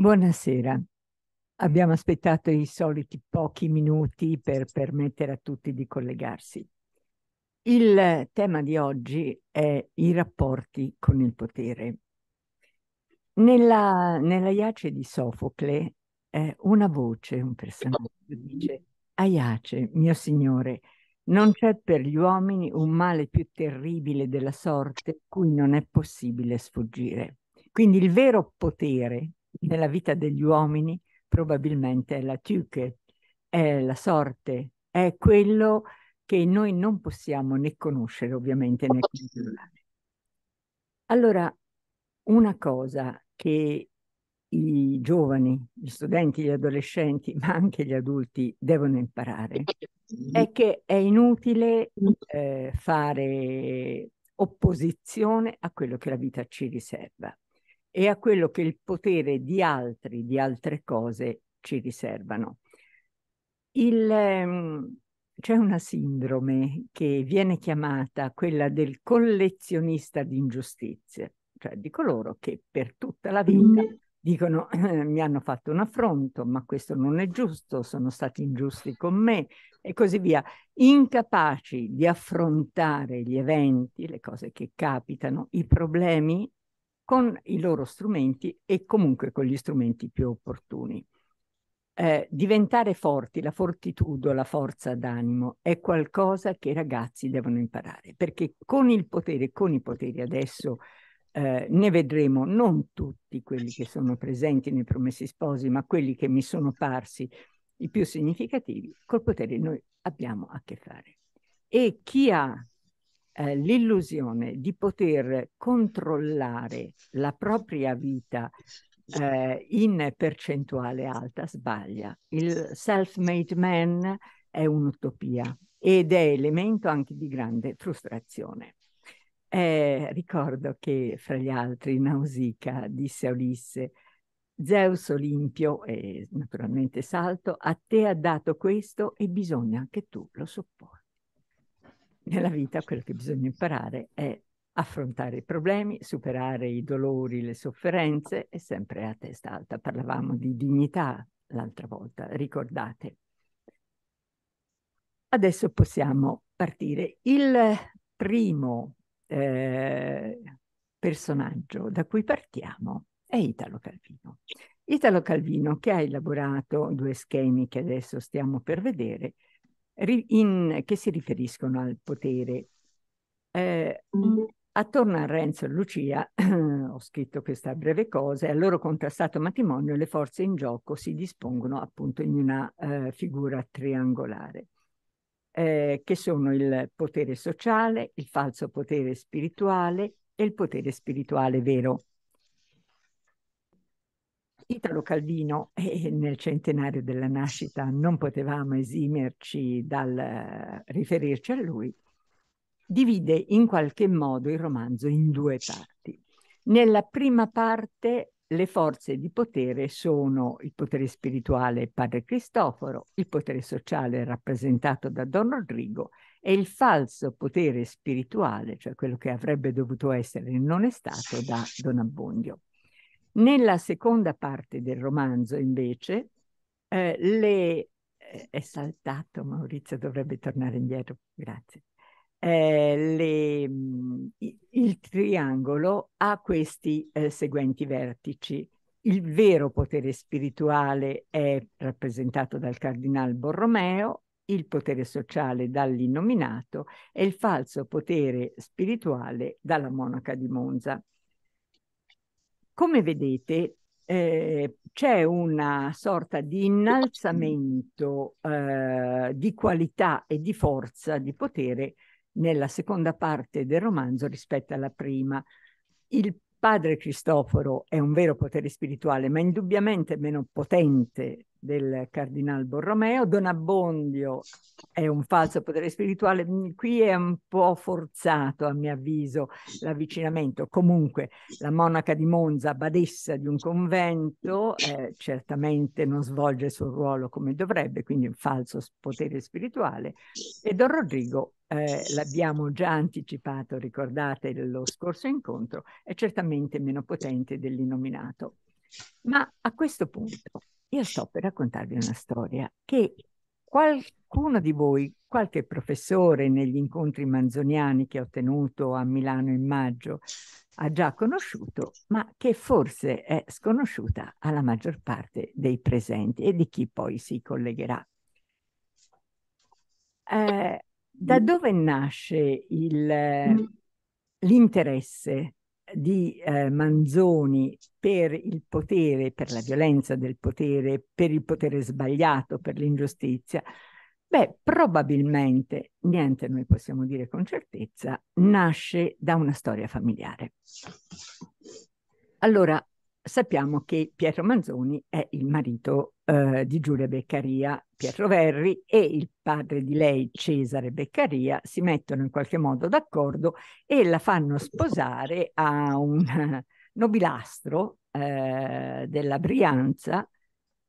Buonasera. Abbiamo aspettato i soliti pochi minuti per permettere a tutti di collegarsi. Il tema di oggi è i rapporti con il potere. Nella, nella Iace di Sofocle eh, una voce, un personaggio dice Aiace, mio signore, non c'è per gli uomini un male più terribile della sorte cui non è possibile sfuggire. Quindi il vero potere nella vita degli uomini probabilmente è la tuche, è la sorte, è quello che noi non possiamo né conoscere ovviamente né controllare. Allora, una cosa che i giovani, gli studenti, gli adolescenti, ma anche gli adulti devono imparare è che è inutile eh, fare opposizione a quello che la vita ci riserva e a quello che il potere di altri, di altre cose ci riservano. Il, ehm, c'è una sindrome che viene chiamata quella del collezionista di ingiustizie, cioè di coloro che per tutta la vita mm-hmm. dicono eh, mi hanno fatto un affronto, ma questo non è giusto, sono stati ingiusti con me e così via, incapaci di affrontare gli eventi, le cose che capitano, i problemi con i loro strumenti e comunque con gli strumenti più opportuni. Eh, diventare forti, la fortitudo, la forza d'animo è qualcosa che i ragazzi devono imparare, perché con il potere, con i poteri adesso eh, ne vedremo non tutti quelli che sono presenti nei promessi sposi, ma quelli che mi sono parsi i più significativi, col potere noi abbiamo a che fare. E chi ha eh, l'illusione di poter controllare la propria vita eh, in percentuale alta sbaglia. Il self-made man è un'utopia ed è elemento anche di grande frustrazione. Eh, ricordo che fra gli altri Nausicaa disse a Ulisse Zeus Olimpio, e naturalmente Salto, a te ha dato questo e bisogna che tu lo sopporti nella vita quello che bisogna imparare è affrontare i problemi, superare i dolori, le sofferenze e sempre a testa alta. Parlavamo di dignità l'altra volta, ricordate. Adesso possiamo partire. Il primo eh, personaggio da cui partiamo è Italo Calvino. Italo Calvino che ha elaborato due schemi che adesso stiamo per vedere, in, che si riferiscono al potere. Eh, mm. attorno a Renzo e Lucia, ho scritto questa breve cosa, e al loro contrastato matrimonio le forze in gioco si dispongono appunto in una eh, figura triangolare, eh, che sono il potere sociale, il falso potere spirituale e il potere spirituale vero. Italo Calvino, e nel centenario della nascita non potevamo esimerci dal eh, riferirci a lui, divide in qualche modo il romanzo in due parti. Nella prima parte le forze di potere sono il potere spirituale padre Cristoforo, il potere sociale rappresentato da Don Rodrigo e il falso potere spirituale, cioè quello che avrebbe dovuto essere e non è stato da Don Abbondio. Nella seconda parte del romanzo, invece, eh, le... Eh, è saltato Maurizio, dovrebbe tornare indietro, grazie. Eh, le... Mm, il triangolo ha questi eh, seguenti vertici. Il vero potere spirituale è rappresentato dal cardinale Borromeo, il potere sociale dall'innominato e il falso potere spirituale dalla monaca di Monza. Come vedete, eh, c'è una sorta di innalzamento eh, di qualità e di forza di potere nella seconda parte del romanzo rispetto alla prima. Il padre Cristoforo è un vero potere spirituale, ma indubbiamente meno potente del Cardinale Borromeo, Don Abbondio è un falso potere spirituale, qui è un po' forzato a mio avviso l'avvicinamento, comunque la monaca di Monza, badessa di un convento, eh, certamente non svolge il suo ruolo come dovrebbe, quindi un falso potere spirituale, e Don Rodrigo eh, l'abbiamo già anticipato, ricordate lo scorso incontro, è certamente meno potente dell'innominato. Ma a questo punto io sto per raccontarvi una storia che qualcuno di voi, qualche professore negli incontri manzoniani che ho tenuto a Milano in maggio, ha già conosciuto, ma che forse è sconosciuta alla maggior parte dei presenti e di chi poi si collegherà. Eh, da dove nasce mm. l'interesse di eh, Manzoni per il potere, per la violenza del potere, per il potere sbagliato, per l'ingiustizia, beh, probabilmente, niente noi possiamo dire con certezza, nasce da una storia familiare. Allora, sappiamo che Pietro Manzoni è il marito eh, di Giulia Beccaria, Pietro Verri e il padre di lei, Cesare Beccaria, si mettono in qualche modo d'accordo e la fanno sposare a un nobilastro eh, della Brianza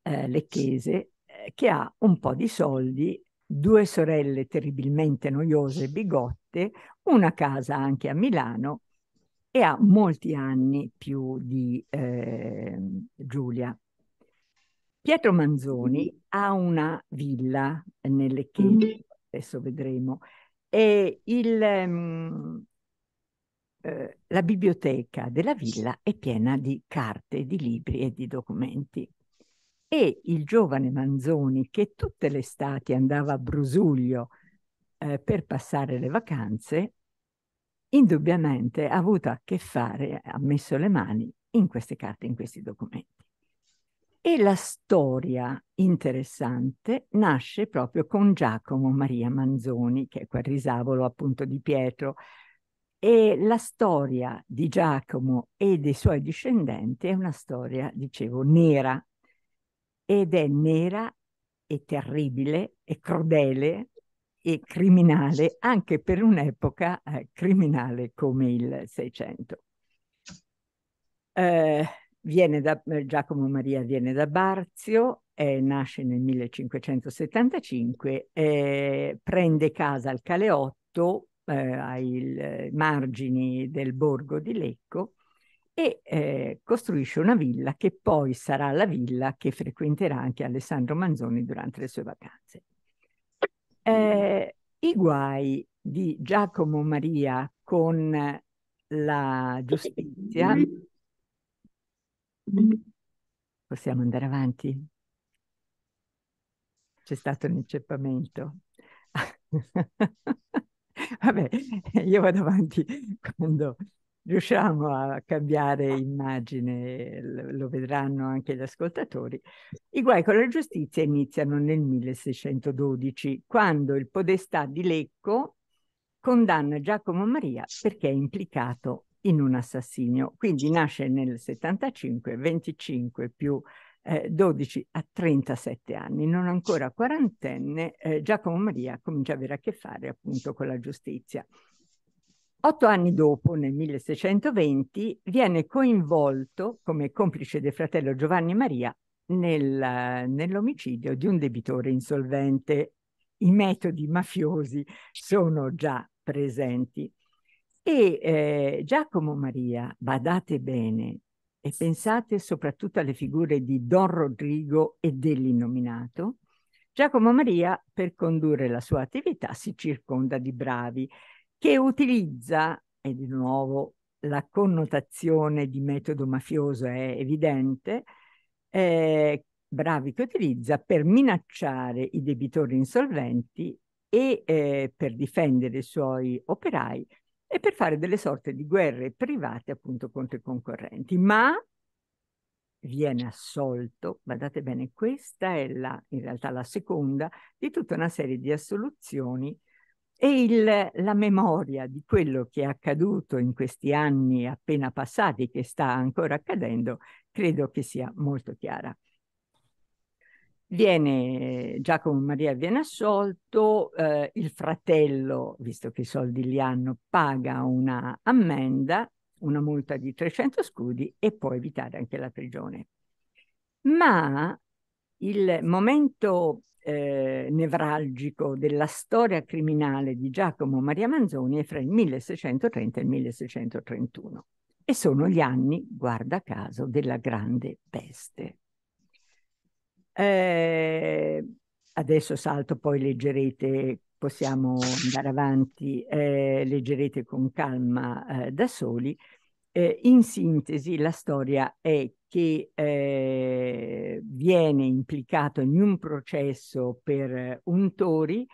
eh, lecchese eh, che ha un po' di soldi, due sorelle terribilmente noiose e bigotte, una casa anche a Milano e ha molti anni più di eh, Giulia. Pietro Manzoni mm-hmm. ha una villa nelle mm-hmm. Cheti, adesso vedremo, e il, um, eh, la biblioteca della villa è piena di carte, di libri e di documenti. E il giovane Manzoni, che tutte le estati andava a Brusuglio eh, per passare le vacanze, indubbiamente ha avuto a che fare, ha messo le mani in queste carte, in questi documenti. E la storia interessante nasce proprio con Giacomo Maria Manzoni, che è quel risavolo appunto di Pietro. E la storia di Giacomo e dei suoi discendenti è una storia, dicevo, nera. Ed è nera e terribile e crudele e criminale anche per un'epoca eh, criminale come il Seicento. Eh, eh Giacomo Maria viene da Barzio, eh, nasce nel 1575, eh, prende casa al Caleotto, eh, ai margini del borgo di Lecco, e eh, costruisce una villa che poi sarà la villa che frequenterà anche Alessandro Manzoni durante le sue vacanze. Eh, I guai di Giacomo Maria con la giustizia. Possiamo andare avanti? C'è stato un inceppamento. Vabbè, io vado avanti quando riusciamo a cambiare immagine, lo vedranno anche gli ascoltatori, i guai con la giustizia iniziano nel 1612, quando il podestà di Lecco condanna Giacomo Maria perché è implicato in un assassinio. Quindi nasce nel 75, 25 più eh, 12 a 37 anni, non ancora quarantenne, eh, Giacomo Maria comincia ad avere a che fare appunto con la giustizia. Otto anni dopo, nel 1620, viene coinvolto come complice del fratello Giovanni Maria nel, nell'omicidio di un debitore insolvente. I metodi mafiosi sono già presenti. E eh, Giacomo Maria, badate bene e pensate soprattutto alle figure di Don Rodrigo e dell'innominato, Giacomo Maria per condurre la sua attività si circonda di bravi che utilizza, e di nuovo la connotazione di metodo mafioso è evidente, eh, Bravi che utilizza per minacciare i debitori insolventi e eh, per difendere i suoi operai e per fare delle sorte di guerre private appunto contro i concorrenti. Ma viene assolto, guardate bene, questa è la, in realtà la seconda di tutta una serie di assoluzioni e il, la memoria di quello che è accaduto in questi anni appena passati, che sta ancora accadendo, credo che sia molto chiara. Viene, Giacomo Maria viene assolto, eh, il fratello, visto che i soldi li hanno, paga una ammenda, una multa di 300 scudi e può evitare anche la prigione. Ma il momento eh, nevralgico della storia criminale di Giacomo Maria Manzoni è fra il 1630 e il 1631 e sono gli anni, guarda caso, della grande peste. Eh, adesso salto, poi leggerete, possiamo andare avanti, eh, leggerete con calma eh, da soli eh, in sintesi, la storia è che eh, viene implicato in un processo per untori,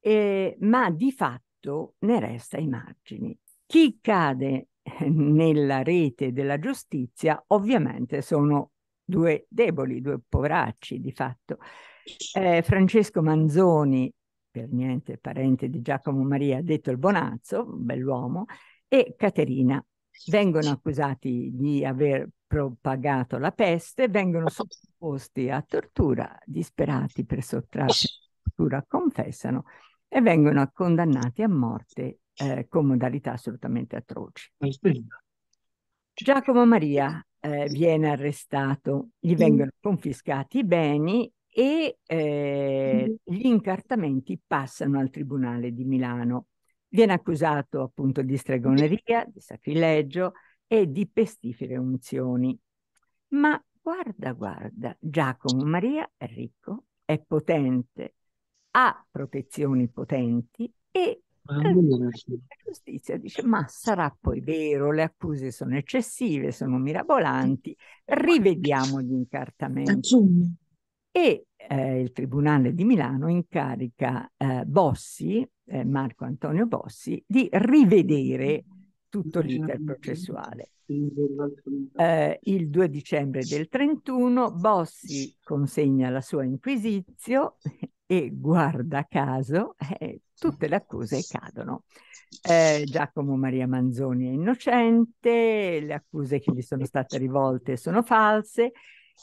eh, ma di fatto ne resta ai margini. Chi cade eh, nella rete della giustizia ovviamente sono due deboli, due poveracci di fatto. Eh, Francesco Manzoni, per niente parente di Giacomo Maria, detto il Bonazzo, un bell'uomo, e Caterina vengono accusati di aver propagato la peste, vengono sottoposti a tortura, disperati per sottrarsi alla tortura, confessano e vengono condannati a morte eh, con modalità assolutamente atroci. Giacomo Maria eh, viene arrestato, gli vengono confiscati i beni e eh, gli incartamenti passano al Tribunale di Milano Viene accusato appunto di stregoneria, di sacrilegio e di pestifere unzioni. Ma guarda, guarda, Giacomo Maria è ricco, è potente, ha protezioni potenti e eh, la giustizia dice ma sarà poi vero, le accuse sono eccessive, sono mirabolanti, rivediamo gli incartamenti. E eh, il Tribunale di Milano incarica eh, Bossi, eh, Marco Antonio Bossi di rivedere tutto l'iter processuale. Eh, il 2 dicembre del 31 Bossi consegna la sua inquisizio e guarda caso eh, tutte le accuse cadono. Eh, Giacomo Maria Manzoni è innocente, le accuse che gli sono state rivolte sono false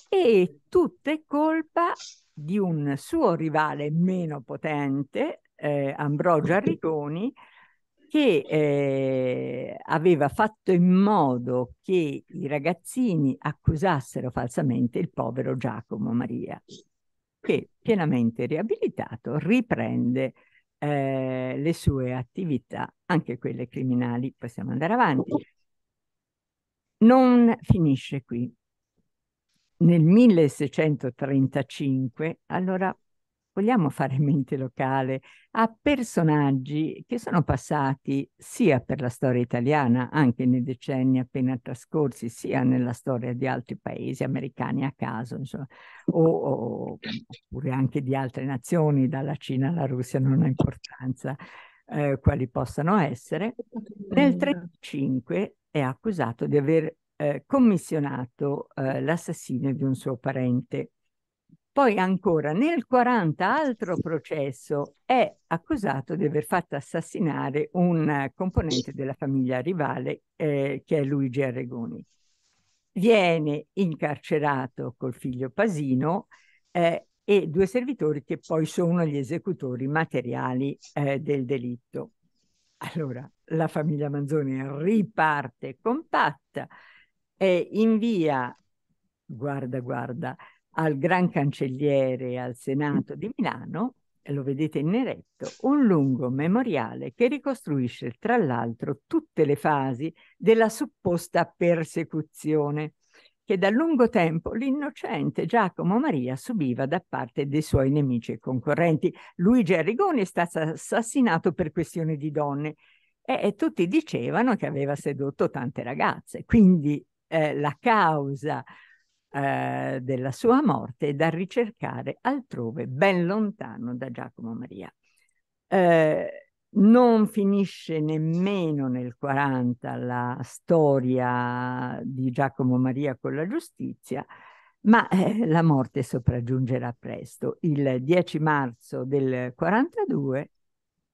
e tutte colpa di un suo rivale meno potente, eh, Ambrogio Arrigoni che eh, aveva fatto in modo che i ragazzini accusassero falsamente il povero Giacomo Maria, che pienamente riabilitato riprende eh, le sue attività, anche quelle criminali. Possiamo andare avanti. Non finisce qui. Nel 1635, allora vogliamo fare mente locale a personaggi che sono passati sia per la storia italiana, anche nei decenni appena trascorsi, sia nella storia di altri paesi americani a caso, insomma, o, o, oppure anche di altre nazioni, dalla Cina alla Russia, non ha importanza eh, quali possano essere. Nel 1935 è accusato di aver eh, commissionato eh, l'assassinio di un suo parente poi ancora nel 40 altro processo è accusato di aver fatto assassinare un componente della famiglia rivale eh, che è Luigi Arregoni. Viene incarcerato col figlio Pasino eh, e due servitori che poi sono gli esecutori materiali eh, del delitto. Allora la famiglia Manzoni riparte compatta e invia, guarda guarda, al Gran Cancelliere al Senato di Milano, lo vedete in eretto, un lungo memoriale che ricostruisce tra l'altro tutte le fasi della supposta persecuzione che da lungo tempo l'innocente Giacomo Maria subiva da parte dei suoi nemici e concorrenti. Luigi Arrigoni è stato assassinato per questione di donne e, e tutti dicevano che aveva sedotto tante ragazze. Quindi eh, la causa eh, della sua morte da ricercare altrove, ben lontano da Giacomo Maria. Eh, non finisce nemmeno nel 40 la storia di Giacomo Maria con la giustizia, ma eh, la morte sopraggiungerà presto. Il 10 marzo del 42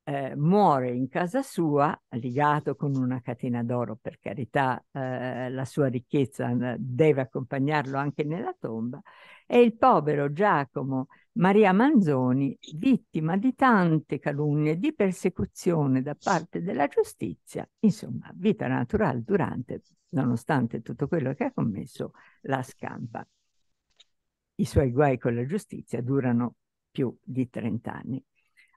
eh, muore in casa sua, legato con una catena d'oro, per carità, eh, la sua ricchezza deve accompagnarlo anche nella tomba, e il povero Giacomo Maria Manzoni, vittima di tante calunnie, di persecuzione da parte della giustizia, insomma, vita naturale durante, nonostante tutto quello che ha commesso, la scampa. I suoi guai con la giustizia durano più di 30 anni.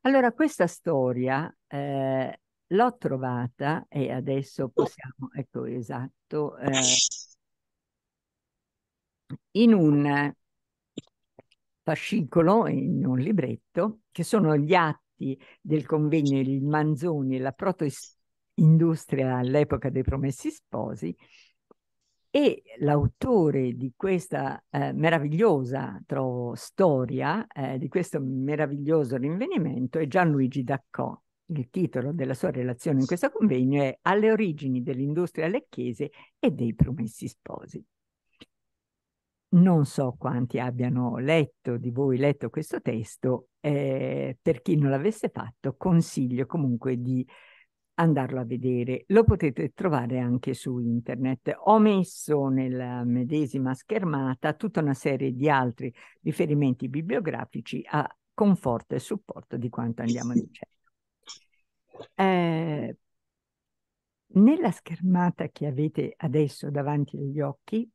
Allora, questa storia eh, l'ho trovata e adesso oh. possiamo, ecco esatto, eh, in un fascicolo, in un libretto, che sono gli atti del convegno di Manzoni e la protoindustria all'epoca dei Promessi Sposi, e l'autore di questa eh, meravigliosa trovo, storia, eh, di questo meraviglioso rinvenimento, è Gianluigi Daccò. Il titolo della sua relazione in questo convegno è Alle origini dell'industria lecchese e dei promessi sposi. Non so quanti abbiano letto di voi letto questo testo, eh, per chi non l'avesse fatto consiglio comunque di andarlo a vedere. Lo potete trovare anche su internet. Ho messo nella medesima schermata tutta una serie di altri riferimenti bibliografici a conforto e supporto di quanto andiamo dicendo. Eh, nella schermata che avete adesso davanti agli occhi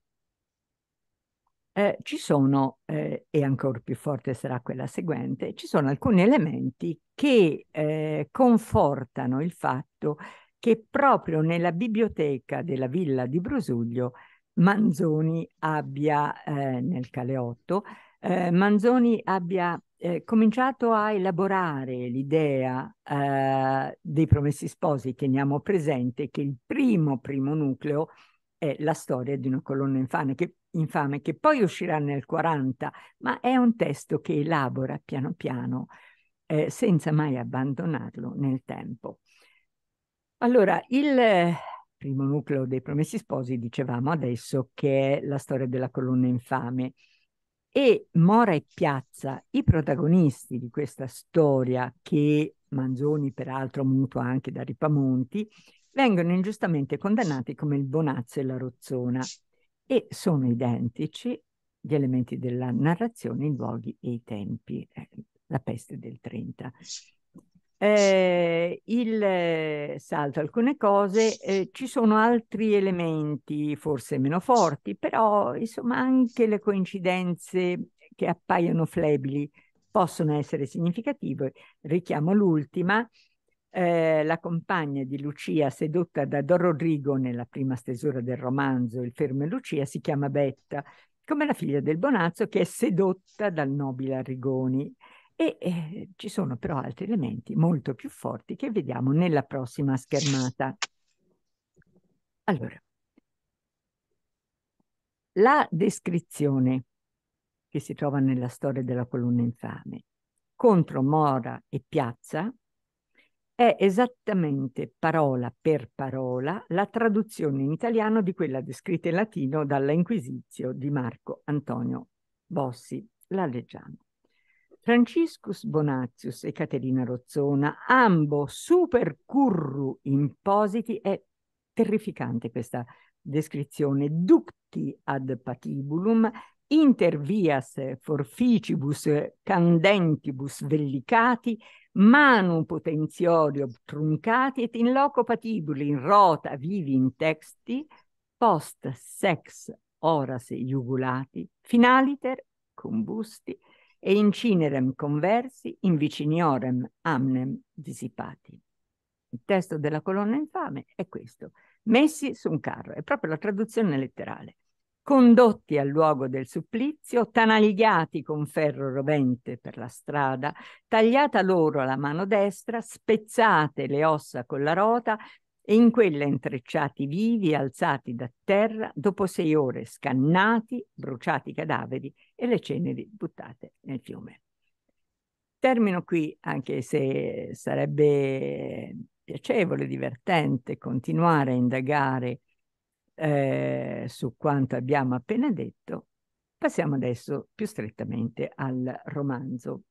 eh, ci sono, eh, e ancora più forte sarà quella seguente, ci sono alcuni elementi che eh, confortano il fatto che proprio nella biblioteca della villa di Brosuglio Manzoni abbia, eh, nel Caleotto, eh, Manzoni abbia eh, cominciato a elaborare l'idea dei promessi sposi. Teniamo presente che il primo, primo nucleo è la storia di una colonna infame che, infame che poi uscirà nel 40, ma è un testo che elabora piano piano eh, senza mai abbandonarlo nel tempo. Allora, il eh, primo nucleo dei Promessi Sposi, dicevamo adesso, che è la storia della colonna infame. E Mora e Piazza, i protagonisti di questa storia che Manzoni peraltro mutua anche da Ripamonti, vengono ingiustamente condannati come il Bonazzo e la Rozzona e sono identici gli elementi della narrazione, i luoghi e i tempi, eh, la peste del 30. Eh, il, eh, salto alcune cose, eh, ci sono altri elementi forse meno forti, però insomma anche le coincidenze che appaiono flebili possono essere significative. Richiamo l'ultima, eh, la compagna di Lucia, sedotta da Don Rodrigo nella prima stesura del romanzo Il fermo Lucia, si chiama Betta, come la figlia del Bonazzo che è sedotta dal nobile Arrigoni. E eh, ci sono però altri elementi molto più forti che vediamo nella prossima schermata. Allora, la descrizione che si trova nella storia della colonna infame contro Mora e Piazza è esattamente parola per parola la traduzione in italiano di quella descritta in latino dalla Inquisizio di Marco Antonio Bossi, la leggiamo. Franciscus Bonatius e Caterina Rozzona, ambo super curru impositi, è terrificante questa descrizione, ducti ad patibulum, inter vias forficibus candentibus vellicati, Manu potenziorio truncati et in loco patibuli, in rota vivi in texti, post sex oras iugulati, finaliter combusti, e incinerem conversi, in viciniorem amnem dissipati. Il testo della colonna infame è questo, messi su un carro, è proprio la traduzione letterale condotti al luogo del supplizio, tanaligliati con ferro rovente per la strada, tagliata loro la mano destra, spezzate le ossa con la rota e in quella intrecciati vivi, alzati da terra, dopo sei ore scannati, bruciati i cadaveri e le ceneri buttate nel fiume. Termino qui, anche se sarebbe piacevole, divertente continuare a indagare eh, su quanto abbiamo appena detto, passiamo adesso più strettamente al romanzo.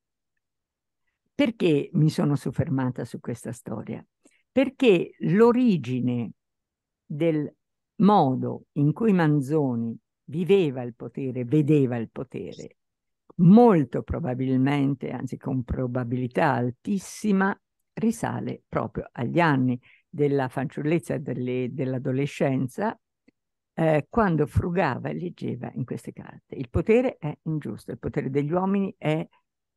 Perché mi sono soffermata su questa storia? Perché l'origine del modo in cui Manzoni viveva il potere, vedeva il potere, molto probabilmente, anzi con probabilità altissima, risale proprio agli anni della fanciullezza e dell'adolescenza eh, quando frugava e leggeva in queste carte. Il potere è ingiusto, il potere degli uomini è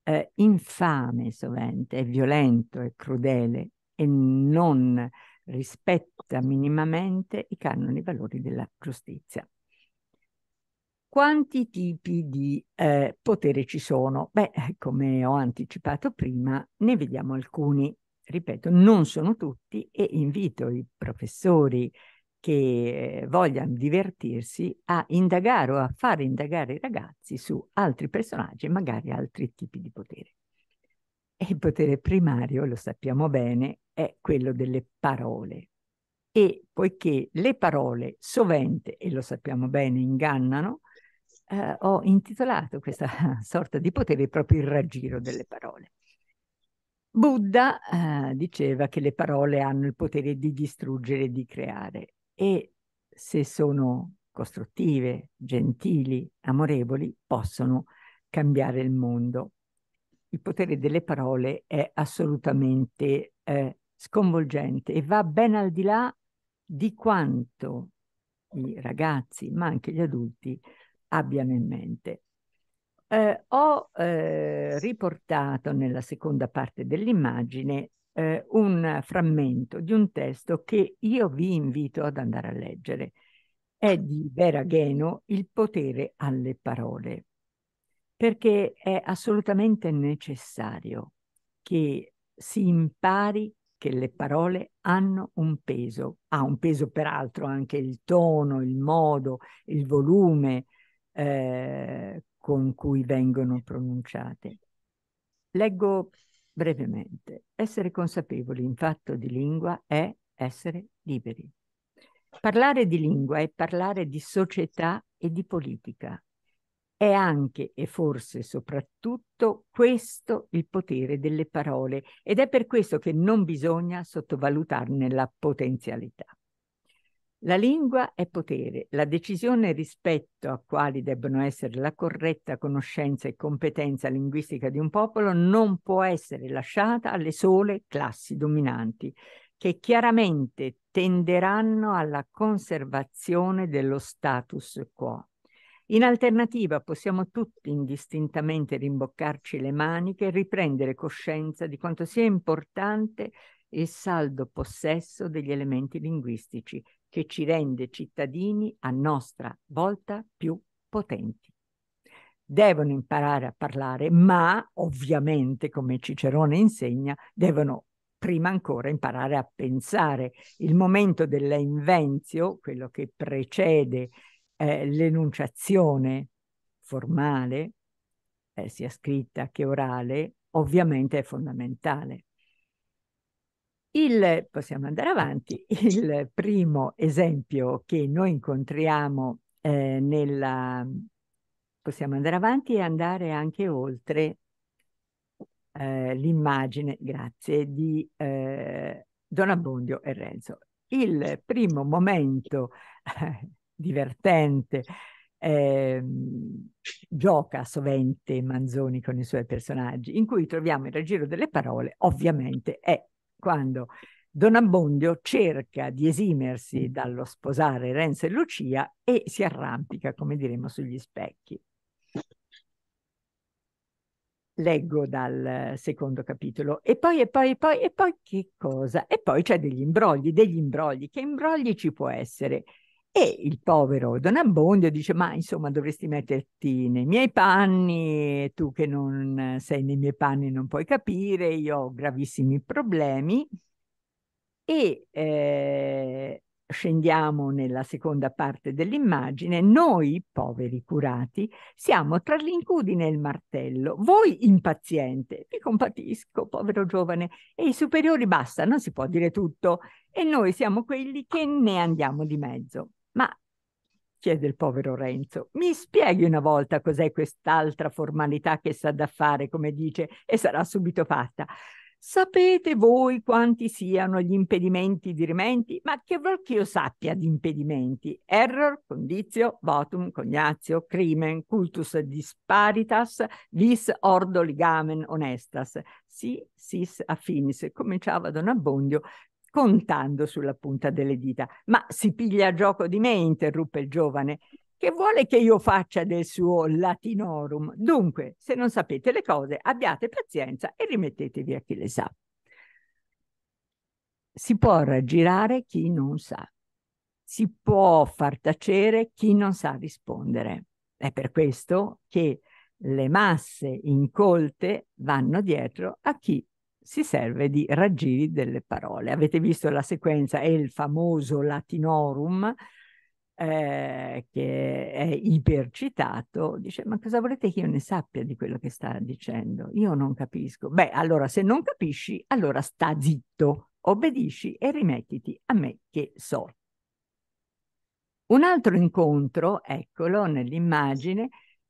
eh, infame sovente, è violento, è crudele e non rispetta minimamente i canoni e i valori della giustizia. Quanti tipi di eh, potere ci sono? Beh, eh, come ho anticipato prima, ne vediamo alcuni. Ripeto, non sono tutti e invito i professori che eh, vogliano divertirsi a indagare o a far indagare i ragazzi su altri personaggi, e magari altri tipi di potere. E il potere primario, lo sappiamo bene, è quello delle parole. E poiché le parole sovente, e lo sappiamo bene, ingannano, eh, ho intitolato questa sorta di potere proprio il raggiro delle parole. Buddha eh, diceva che le parole hanno il potere di distruggere e di creare e se sono costruttive, gentili, amorevoli, possono cambiare il mondo. Il potere delle parole è assolutamente eh, sconvolgente e va ben al di là di quanto i ragazzi, ma anche gli adulti, abbiano in mente. Eh, ho eh, riportato nella seconda parte dell'immagine eh, un frammento di un testo che io vi invito ad andare a leggere. È di Vera Gheno, Il potere alle parole, perché è assolutamente necessario che si impari che le parole hanno un peso, ha ah, un peso peraltro anche il tono, il modo, il volume eh, con cui vengono pronunciate. Leggo brevemente. Essere consapevoli in fatto di lingua è essere liberi. Parlare di lingua è parlare di società e di politica. È anche e forse soprattutto questo il potere delle parole ed è per questo che non bisogna sottovalutarne la potenzialità. La lingua è potere. La decisione rispetto a quali debbano essere la corretta conoscenza e competenza linguistica di un popolo non può essere lasciata alle sole classi dominanti, che chiaramente tenderanno alla conservazione dello status quo. In alternativa possiamo tutti indistintamente rimboccarci le maniche e riprendere coscienza di quanto sia importante il saldo possesso degli elementi linguistici che ci rende cittadini a nostra volta più potenti. Devono imparare a parlare, ma ovviamente, come Cicerone insegna, devono prima ancora imparare a pensare. Il momento dell'invenzio, quello che precede eh, l'enunciazione formale, eh, sia scritta che orale, ovviamente è fondamentale. Il, possiamo andare avanti, il primo esempio che noi incontriamo eh, nella... possiamo andare avanti e andare anche oltre eh, l'immagine, grazie, di eh, Don Abbondio e Renzo. Il primo momento divertente eh, gioca sovente Manzoni con i suoi personaggi, in cui troviamo il raggiro delle parole, ovviamente è quando Don Abbondio cerca di esimersi mm. dallo sposare Renzo e Lucia e si arrampica, come diremo, sugli specchi. Leggo dal secondo capitolo. E poi, e poi, e poi, e poi che cosa? E poi c'è degli imbrogli, degli imbrogli. Che imbrogli ci può essere? E il povero Don Abbondio dice, ma insomma dovresti metterti nei miei panni, tu che non sei nei miei panni non puoi capire, io ho gravissimi problemi. E eh, scendiamo nella seconda parte dell'immagine, noi poveri curati siamo tra l'incudine e il martello, voi impaziente, vi compatisco, povero giovane, e i superiori basta, non si può dire tutto, e noi siamo quelli che ne andiamo di mezzo. Ma chiede il povero Renzo. Mi spieghi una volta cos'è quest'altra formalità che sa da fare, come dice, e sarà subito fatta. Sapete voi quanti siano gli impedimenti di dirimenti? Ma che vuol che io sappia di impedimenti? Error, condizio, votum, cognazio, crimen, cultus disparitas, vis ordo ligamen honestas, si sis affinis, cominciava Don Abbondio contando sulla punta delle dita. Ma si piglia a gioco di me, interruppe il giovane, che vuole che io faccia del suo latinorum. Dunque, se non sapete le cose, abbiate pazienza e rimettetevi a chi le sa. Si può raggirare chi non sa, si può far tacere chi non sa rispondere. È per questo che le masse incolte vanno dietro a chi si serve di raggiri delle parole. Avete visto la sequenza, è il famoso latinorum eh, che è ipercitato, dice ma cosa volete che io ne sappia di quello che sta dicendo? Io non capisco. Beh, allora se non capisci, allora sta zitto, obbedisci e rimettiti a me che so. Un altro incontro, eccolo nell'immagine,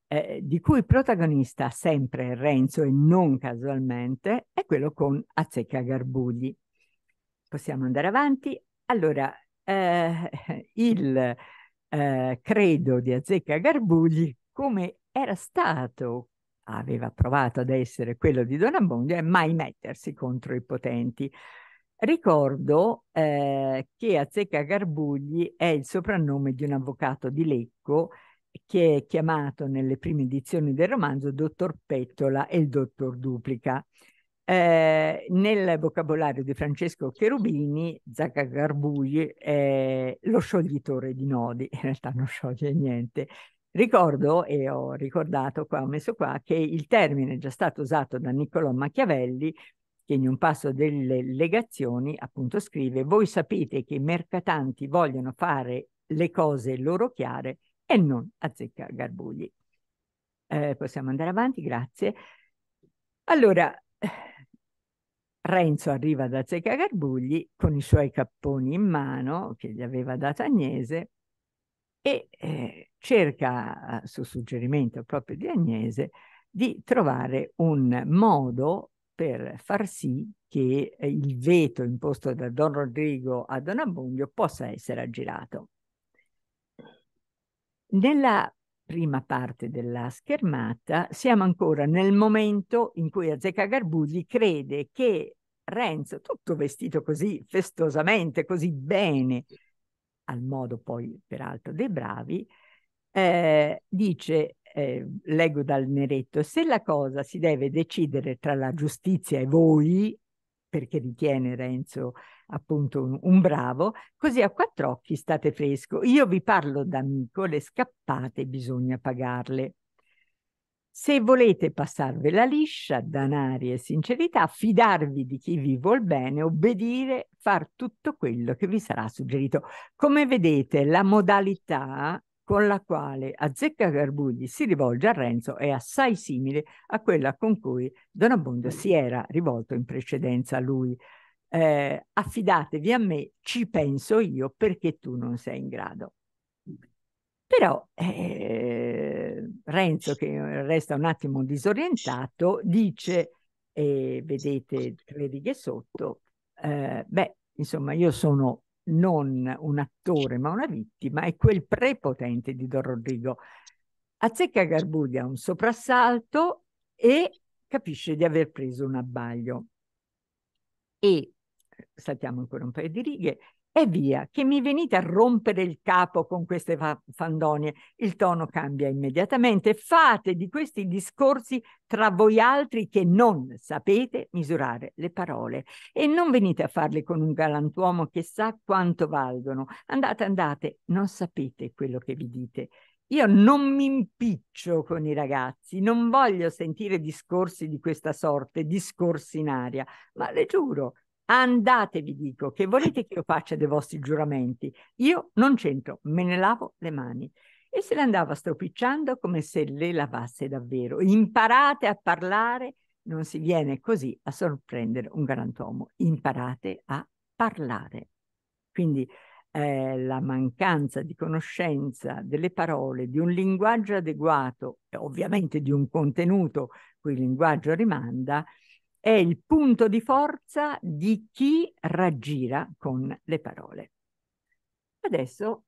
eh, di cui protagonista sempre Renzo e non casualmente è quello con Azzecca Garbugli. Possiamo andare avanti? Allora, eh, il eh, credo di Azzecca Garbugli, come era stato, aveva provato ad essere quello di Don Abbondio, è mai mettersi contro i potenti. Ricordo eh, che Azzecca Garbugli è il soprannome di un avvocato di Lecco che è chiamato nelle prime edizioni del romanzo Dottor Pettola e il Dottor Duplica. Eh, nel vocabolario di Francesco Cherubini, Zacca Garbugli è lo scioglitore di nodi, in realtà non scioglie niente. Ricordo, e ho ricordato qua, ho messo qua, che il termine è già stato usato da Niccolò Machiavelli, che in un passo delle legazioni appunto scrive «Voi sapete che i mercatanti vogliono fare le cose loro chiare, e non azzecca garbugli. Eh, possiamo andare avanti, grazie. Allora, Renzo arriva da Zecca Garbugli con i suoi capponi in mano che gli aveva dato Agnese e eh, cerca, su suggerimento proprio di Agnese, di trovare un modo per far sì che eh, il veto imposto da Don Rodrigo a Don Abbondio possa essere aggirato. Nella prima parte della schermata siamo ancora nel momento in cui Azzeca Garbugli crede che Renzo, tutto vestito così festosamente, così bene, al modo poi peraltro dei bravi, eh, dice, eh, leggo dal Neretto, se la cosa si deve decidere tra la giustizia e voi, perché ritiene Renzo appunto un, un bravo, così a quattro occhi state fresco. Io vi parlo d'amico, le scappate bisogna pagarle. Se volete passarvela liscia, danari e sincerità, fidarvi di chi vi vuol bene, obbedire, far tutto quello che vi sarà suggerito. Come vedete, la modalità con la quale Azzecca Garbugli si rivolge a Renzo è assai simile a quella con cui Don Abbondio si era rivolto in precedenza a lui eh, affidatevi a me, ci penso io perché tu non sei in grado. Però eh, Renzo, che resta un attimo disorientato, dice, eh, vedete tre righe sotto, eh, beh, insomma, io sono non un attore ma una vittima e quel prepotente di Don Rodrigo azzecca Garbudia un soprassalto e capisce di aver preso un abbaglio. E saltiamo ancora un paio di righe, e via, che mi venite a rompere il capo con queste fa- fandonie. Il tono cambia immediatamente. Fate di questi discorsi tra voi altri che non sapete misurare le parole e non venite a farle con un galantuomo che sa quanto valgono. Andate, andate, non sapete quello che vi dite. Io non mi impiccio con i ragazzi, non voglio sentire discorsi di questa sorte, discorsi in aria, ma le giuro, Andate, vi dico, che volete che io faccia dei vostri giuramenti. Io non c'entro, me ne lavo le mani. E se le andava stropicciando come se le lavasse davvero. Imparate a parlare, non si viene così a sorprendere un galantuomo. Imparate a parlare. Quindi eh, la mancanza di conoscenza delle parole, di un linguaggio adeguato, ovviamente di un contenuto cui il linguaggio rimanda, è il punto di forza di chi raggira con le parole. Adesso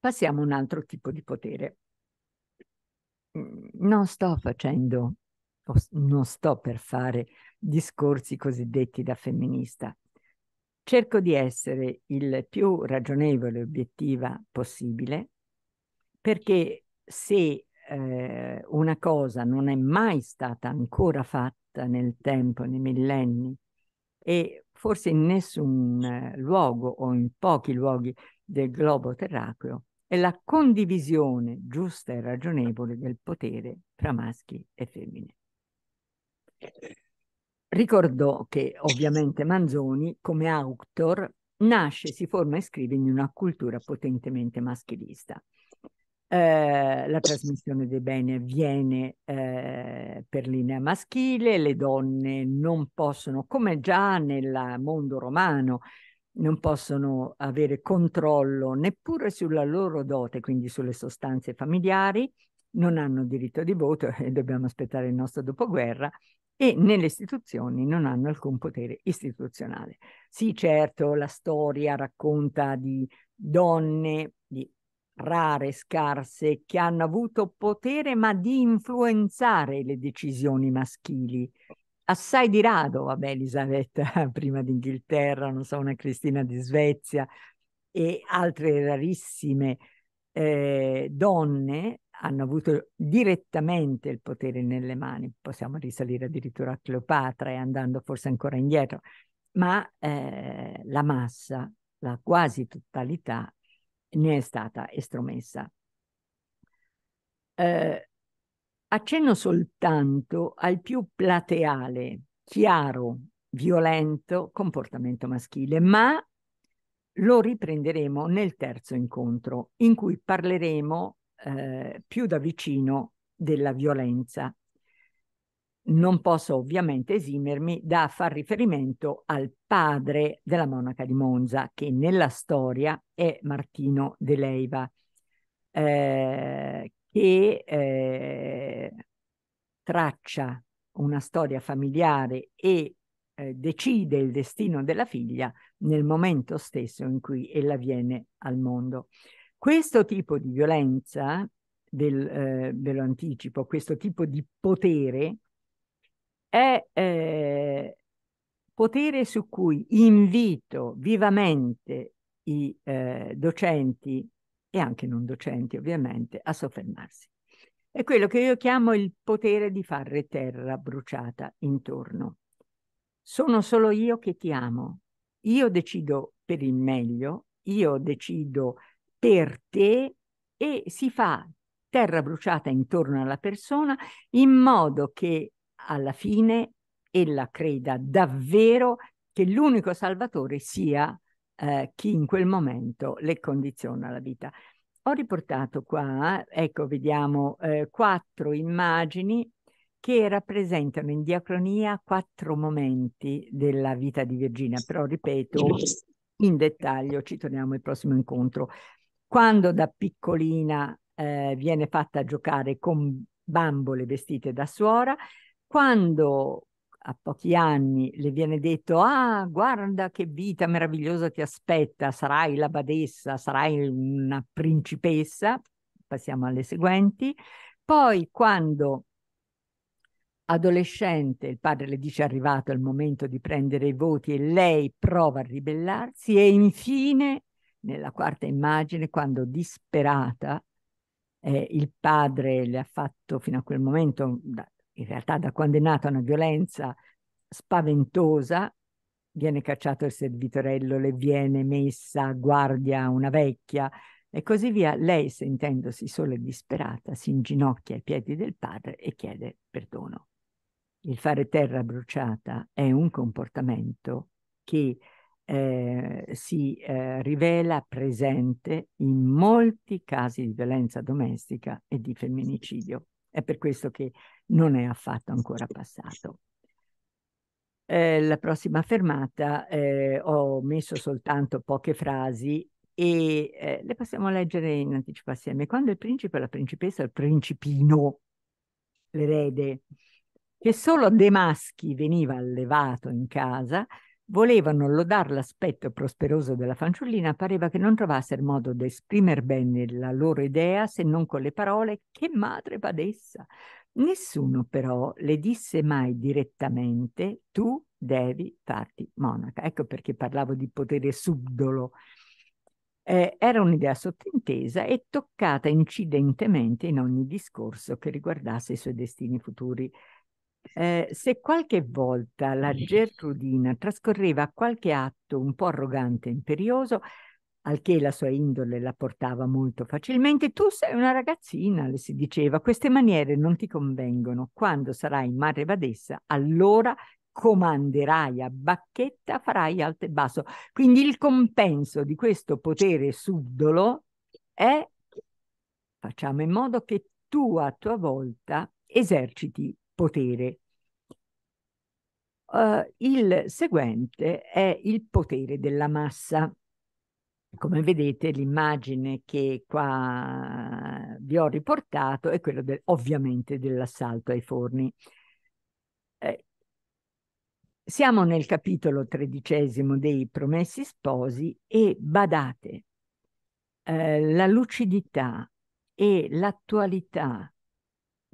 passiamo a un altro tipo di potere. Mm, non sto facendo, non sto per fare discorsi cosiddetti da femminista. Cerco di essere il più ragionevole e obiettiva possibile perché se eh, una cosa non è mai stata ancora fatta nel tempo, nei millenni, e forse in nessun eh, luogo o in pochi luoghi del globo terraceo, è la condivisione giusta e ragionevole del potere tra maschi e femmine. Ricordò che ovviamente Manzoni, come autor, nasce, si forma e scrive in una cultura potentemente maschilista. Eh, la trasmissione dei beni avviene eh, per linea maschile, le donne non possono, come già nel mondo romano, non possono avere controllo neppure sulla loro dote, quindi sulle sostanze familiari, non hanno diritto di voto e dobbiamo aspettare il nostro dopoguerra e nelle istituzioni non hanno alcun potere istituzionale. Sì, certo, la storia racconta di donne, di rare, scarse, che hanno avuto potere ma di influenzare le decisioni maschili. Assai di rado, vabbè, Elisabetta prima d'Inghilterra, non so, una Cristina di Svezia e altre rarissime eh, donne hanno avuto direttamente il potere nelle mani. Possiamo risalire addirittura a Cleopatra e andando forse ancora indietro, ma eh, la massa, la quasi totalità ne è stata estromessa. Eh, accenno soltanto al più plateale, chiaro, violento comportamento maschile, ma lo riprenderemo nel terzo incontro, in cui parleremo eh, più da vicino della violenza non posso ovviamente esimermi da far riferimento al padre della monaca di Monza, che nella storia è Martino de Leiva, eh, che eh, traccia una storia familiare e eh, decide il destino della figlia nel momento stesso in cui ella viene al mondo. Questo tipo di violenza, del, eh, ve lo anticipo, questo tipo di potere è eh, potere su cui invito vivamente i eh, docenti e anche non docenti ovviamente a soffermarsi. È quello che io chiamo il potere di fare terra bruciata intorno. Sono solo io che ti amo, io decido per il meglio, io decido per te e si fa terra bruciata intorno alla persona in modo che alla fine ella creda davvero che l'unico salvatore sia eh, chi in quel momento le condiziona la vita. Ho riportato qua, ecco, vediamo eh, quattro immagini che rappresentano in diacronia quattro momenti della vita di Virginia, però ripeto in dettaglio, ci torniamo al prossimo incontro. Quando da piccolina eh, viene fatta giocare con bambole vestite da suora, quando a pochi anni le viene detto, ah, guarda che vita meravigliosa ti aspetta, sarai la badessa, sarai una principessa, passiamo alle seguenti, poi quando adolescente il padre le dice è arrivato il momento di prendere i voti e lei prova a ribellarsi e infine nella quarta immagine quando disperata eh, il padre le ha fatto fino a quel momento da, in realtà da quando è nata una violenza spaventosa, viene cacciato il servitorello, le viene messa a guardia una vecchia e così via. Lei, sentendosi sola e disperata, si inginocchia ai piedi del padre e chiede perdono. Il fare terra bruciata è un comportamento che eh, si eh, rivela presente in molti casi di violenza domestica e di femminicidio. È per questo che non è affatto ancora passato. Eh, la prossima fermata eh, ho messo soltanto poche frasi e eh, le possiamo leggere in anticipo assieme. Quando il principe, la principessa, il principino, l'erede, che solo dei maschi veniva allevato in casa, Volevano lodare l'aspetto prosperoso della fanciullina, pareva che non trovassero modo di esprimere bene la loro idea se non con le parole che madre badessa. Nessuno però le disse mai direttamente tu devi farti monaca. Ecco perché parlavo di potere subdolo. Eh, era un'idea sottintesa e toccata incidentemente in ogni discorso che riguardasse i suoi destini futuri. Eh, se qualche volta la Gertrudina trascorreva qualche atto un po' arrogante e imperioso, al che la sua indole la portava molto facilmente, tu sei una ragazzina, le si diceva, queste maniere non ti convengono, quando sarai madre badessa, allora comanderai a bacchetta, farai alto e basso. Quindi il compenso di questo potere subdolo è facciamo in modo che tu a tua volta eserciti potere. Uh, il seguente è il potere della massa. Come vedete l'immagine che qua vi ho riportato è quella del, ovviamente dell'assalto ai forni. Eh, siamo nel capitolo tredicesimo dei Promessi Sposi e badate, eh, la lucidità e l'attualità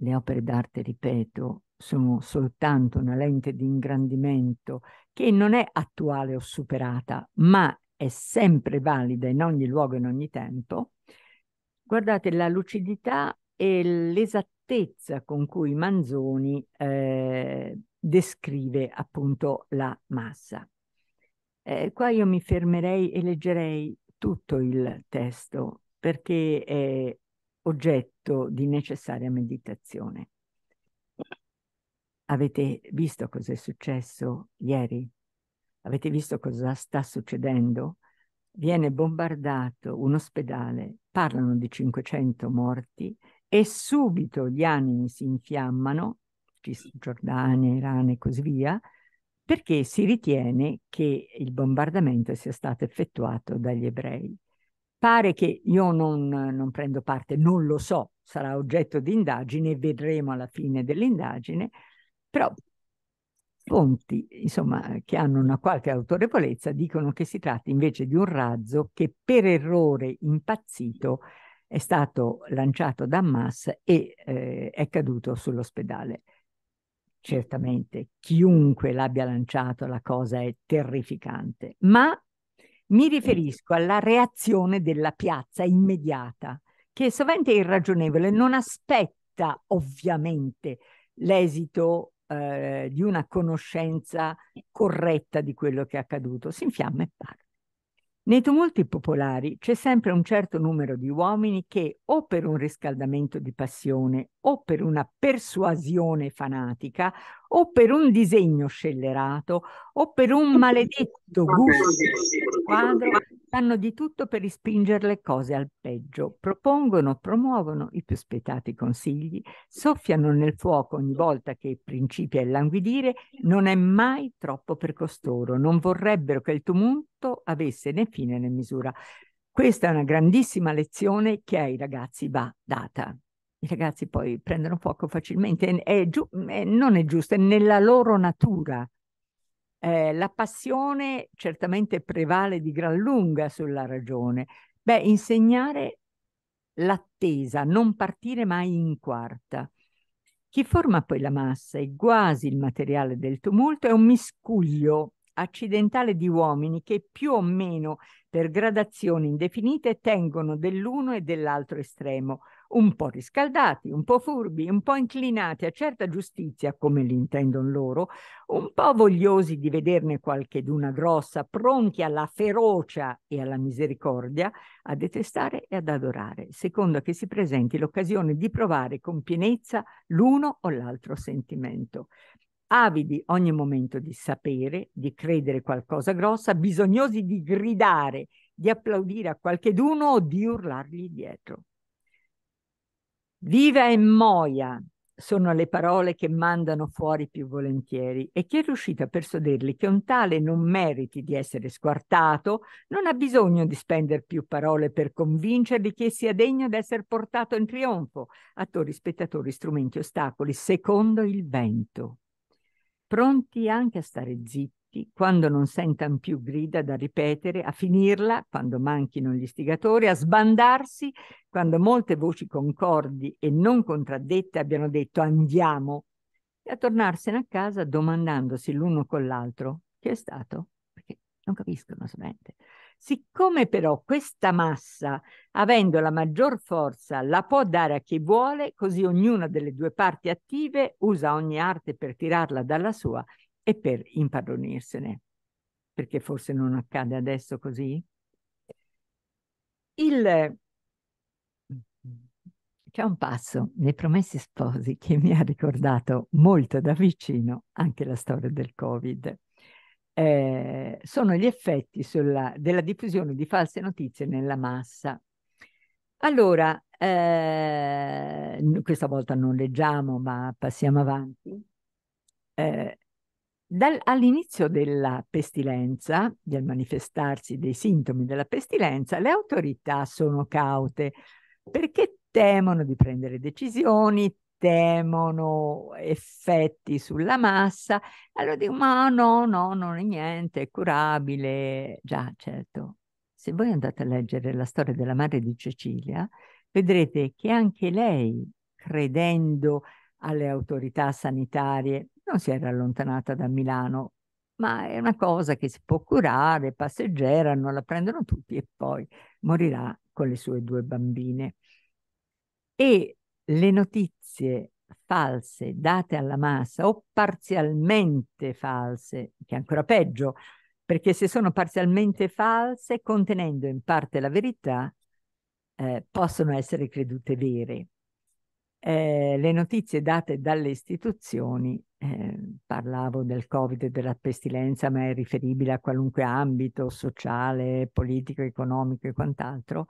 le opere d'arte, ripeto, sono soltanto una lente di ingrandimento che non è attuale o superata, ma è sempre valida in ogni luogo e in ogni tempo, guardate la lucidità e l'esattezza con cui Manzoni eh, descrive appunto la massa. Eh, qua io mi fermerei e leggerei tutto il testo perché è, oggetto di necessaria meditazione. Avete visto cosa è successo ieri? Avete visto cosa sta succedendo? Viene bombardato un ospedale, parlano di 500 morti e subito gli animi si infiammano, Giordania, Iran e così via, perché si ritiene che il bombardamento sia stato effettuato dagli ebrei. Pare che io non, non prendo parte, non lo so, sarà oggetto di indagine, vedremo alla fine dell'indagine, però fonti insomma, che hanno una qualche autorevolezza dicono che si tratta invece di un razzo che per errore impazzito è stato lanciato da Hamas e eh, è caduto sull'ospedale. Certamente chiunque l'abbia lanciato la cosa è terrificante, ma mi riferisco ecco. alla reazione della piazza immediata, che sovente è irragionevole, non aspetta ovviamente l'esito eh, di una conoscenza corretta di quello che è accaduto, si infiamma e parte. Nei tumulti popolari c'è sempre un certo numero di uomini che, o per un riscaldamento di passione o per una persuasione fanatica, o per un disegno scellerato, o per un maledetto gusto del quadro, fanno di tutto per rispingere le cose al peggio, propongono, promuovono i più spietati consigli, soffiano nel fuoco ogni volta che principia il languidire, non è mai troppo per costoro, non vorrebbero che il tumulto avesse né fine né misura. Questa è una grandissima lezione che ai ragazzi va data i ragazzi poi prendono fuoco facilmente. È giu- è, non è giusto, è nella loro natura. Eh, la passione certamente prevale di gran lunga sulla ragione. Beh, insegnare l'attesa, non partire mai in quarta. Chi forma poi la massa e quasi il materiale del tumulto è un miscuglio accidentale di uomini che più o meno per gradazioni indefinite tengono dell'uno e dell'altro estremo, un po' riscaldati, un po' furbi, un po' inclinati a certa giustizia, come li l'intendono loro, un po' vogliosi di vederne qualche d'una grossa, pronti alla ferocia e alla misericordia, a detestare e ad adorare, secondo che si presenti l'occasione di provare con pienezza l'uno o l'altro sentimento avidi ogni momento di sapere, di credere qualcosa grossa, bisognosi di gridare, di applaudire a qualcheduno o di urlargli dietro. Viva e moia sono le parole che mandano fuori più volentieri e chi è riuscito a persuaderli che un tale non meriti di essere squartato non ha bisogno di spendere più parole per convincerli che sia degno di essere portato in trionfo, attori, spettatori, strumenti, ostacoli, secondo il vento pronti anche a stare zitti quando non sentan più grida da ripetere, a finirla quando manchino gli istigatori, a sbandarsi quando molte voci concordi e non contraddette abbiano detto andiamo e a tornarsene a casa domandandosi l'uno con l'altro che è stato, perché non capiscono solamente. Siccome però questa massa, avendo la maggior forza, la può dare a chi vuole, così ognuna delle due parti attive usa ogni arte per tirarla dalla sua e per impadronirsene. Perché forse non accade adesso così? Il... C'è un passo nei Promessi Sposi che mi ha ricordato molto da vicino anche la storia del Covid eh, sono gli effetti sulla, della diffusione di false notizie nella massa. Allora, eh, questa volta non leggiamo, ma passiamo avanti. Eh, dal, all'inizio della pestilenza, del manifestarsi dei sintomi della pestilenza, le autorità sono caute perché temono di prendere decisioni, temono effetti sulla massa, allora dico ma no, no, non è niente, è curabile. Già, certo, se voi andate a leggere la storia della madre di Cecilia, vedrete che anche lei, credendo alle autorità sanitarie, non si era allontanata da Milano, ma è una cosa che si può curare, passeggera, non la prendono tutti e poi morirà con le sue due bambine. E le notizie false date alla massa o parzialmente false, che è ancora peggio, perché se sono parzialmente false, contenendo in parte la verità, eh, possono essere credute vere. Eh, le notizie date dalle istituzioni, eh, parlavo del Covid e della pestilenza, ma è riferibile a qualunque ambito sociale, politico, economico e quant'altro,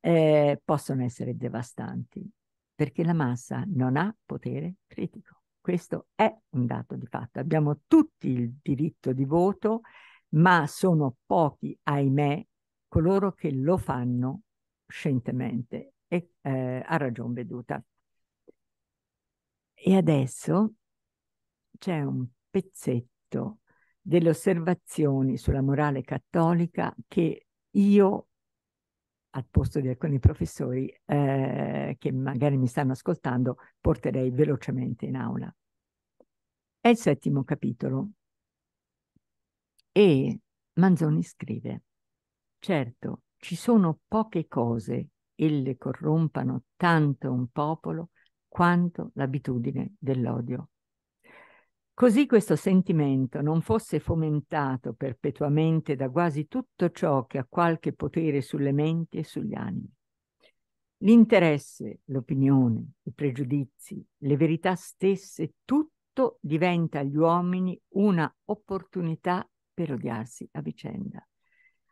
eh, possono essere devastanti perché la massa non ha potere critico. Questo è un dato di fatto. Abbiamo tutti il diritto di voto, ma sono pochi, ahimè, coloro che lo fanno scientemente e eh, a ragion veduta. E adesso c'è un pezzetto delle osservazioni sulla morale cattolica che io al posto di alcuni professori eh, che magari mi stanno ascoltando, porterei velocemente in aula. È il settimo capitolo e Manzoni scrive, certo, ci sono poche cose e le corrompano tanto un popolo quanto l'abitudine dell'odio. Così questo sentimento non fosse fomentato perpetuamente da quasi tutto ciò che ha qualche potere sulle menti e sugli animi. L'interesse, l'opinione, i pregiudizi, le verità stesse, tutto diventa agli uomini una opportunità per odiarsi a vicenda.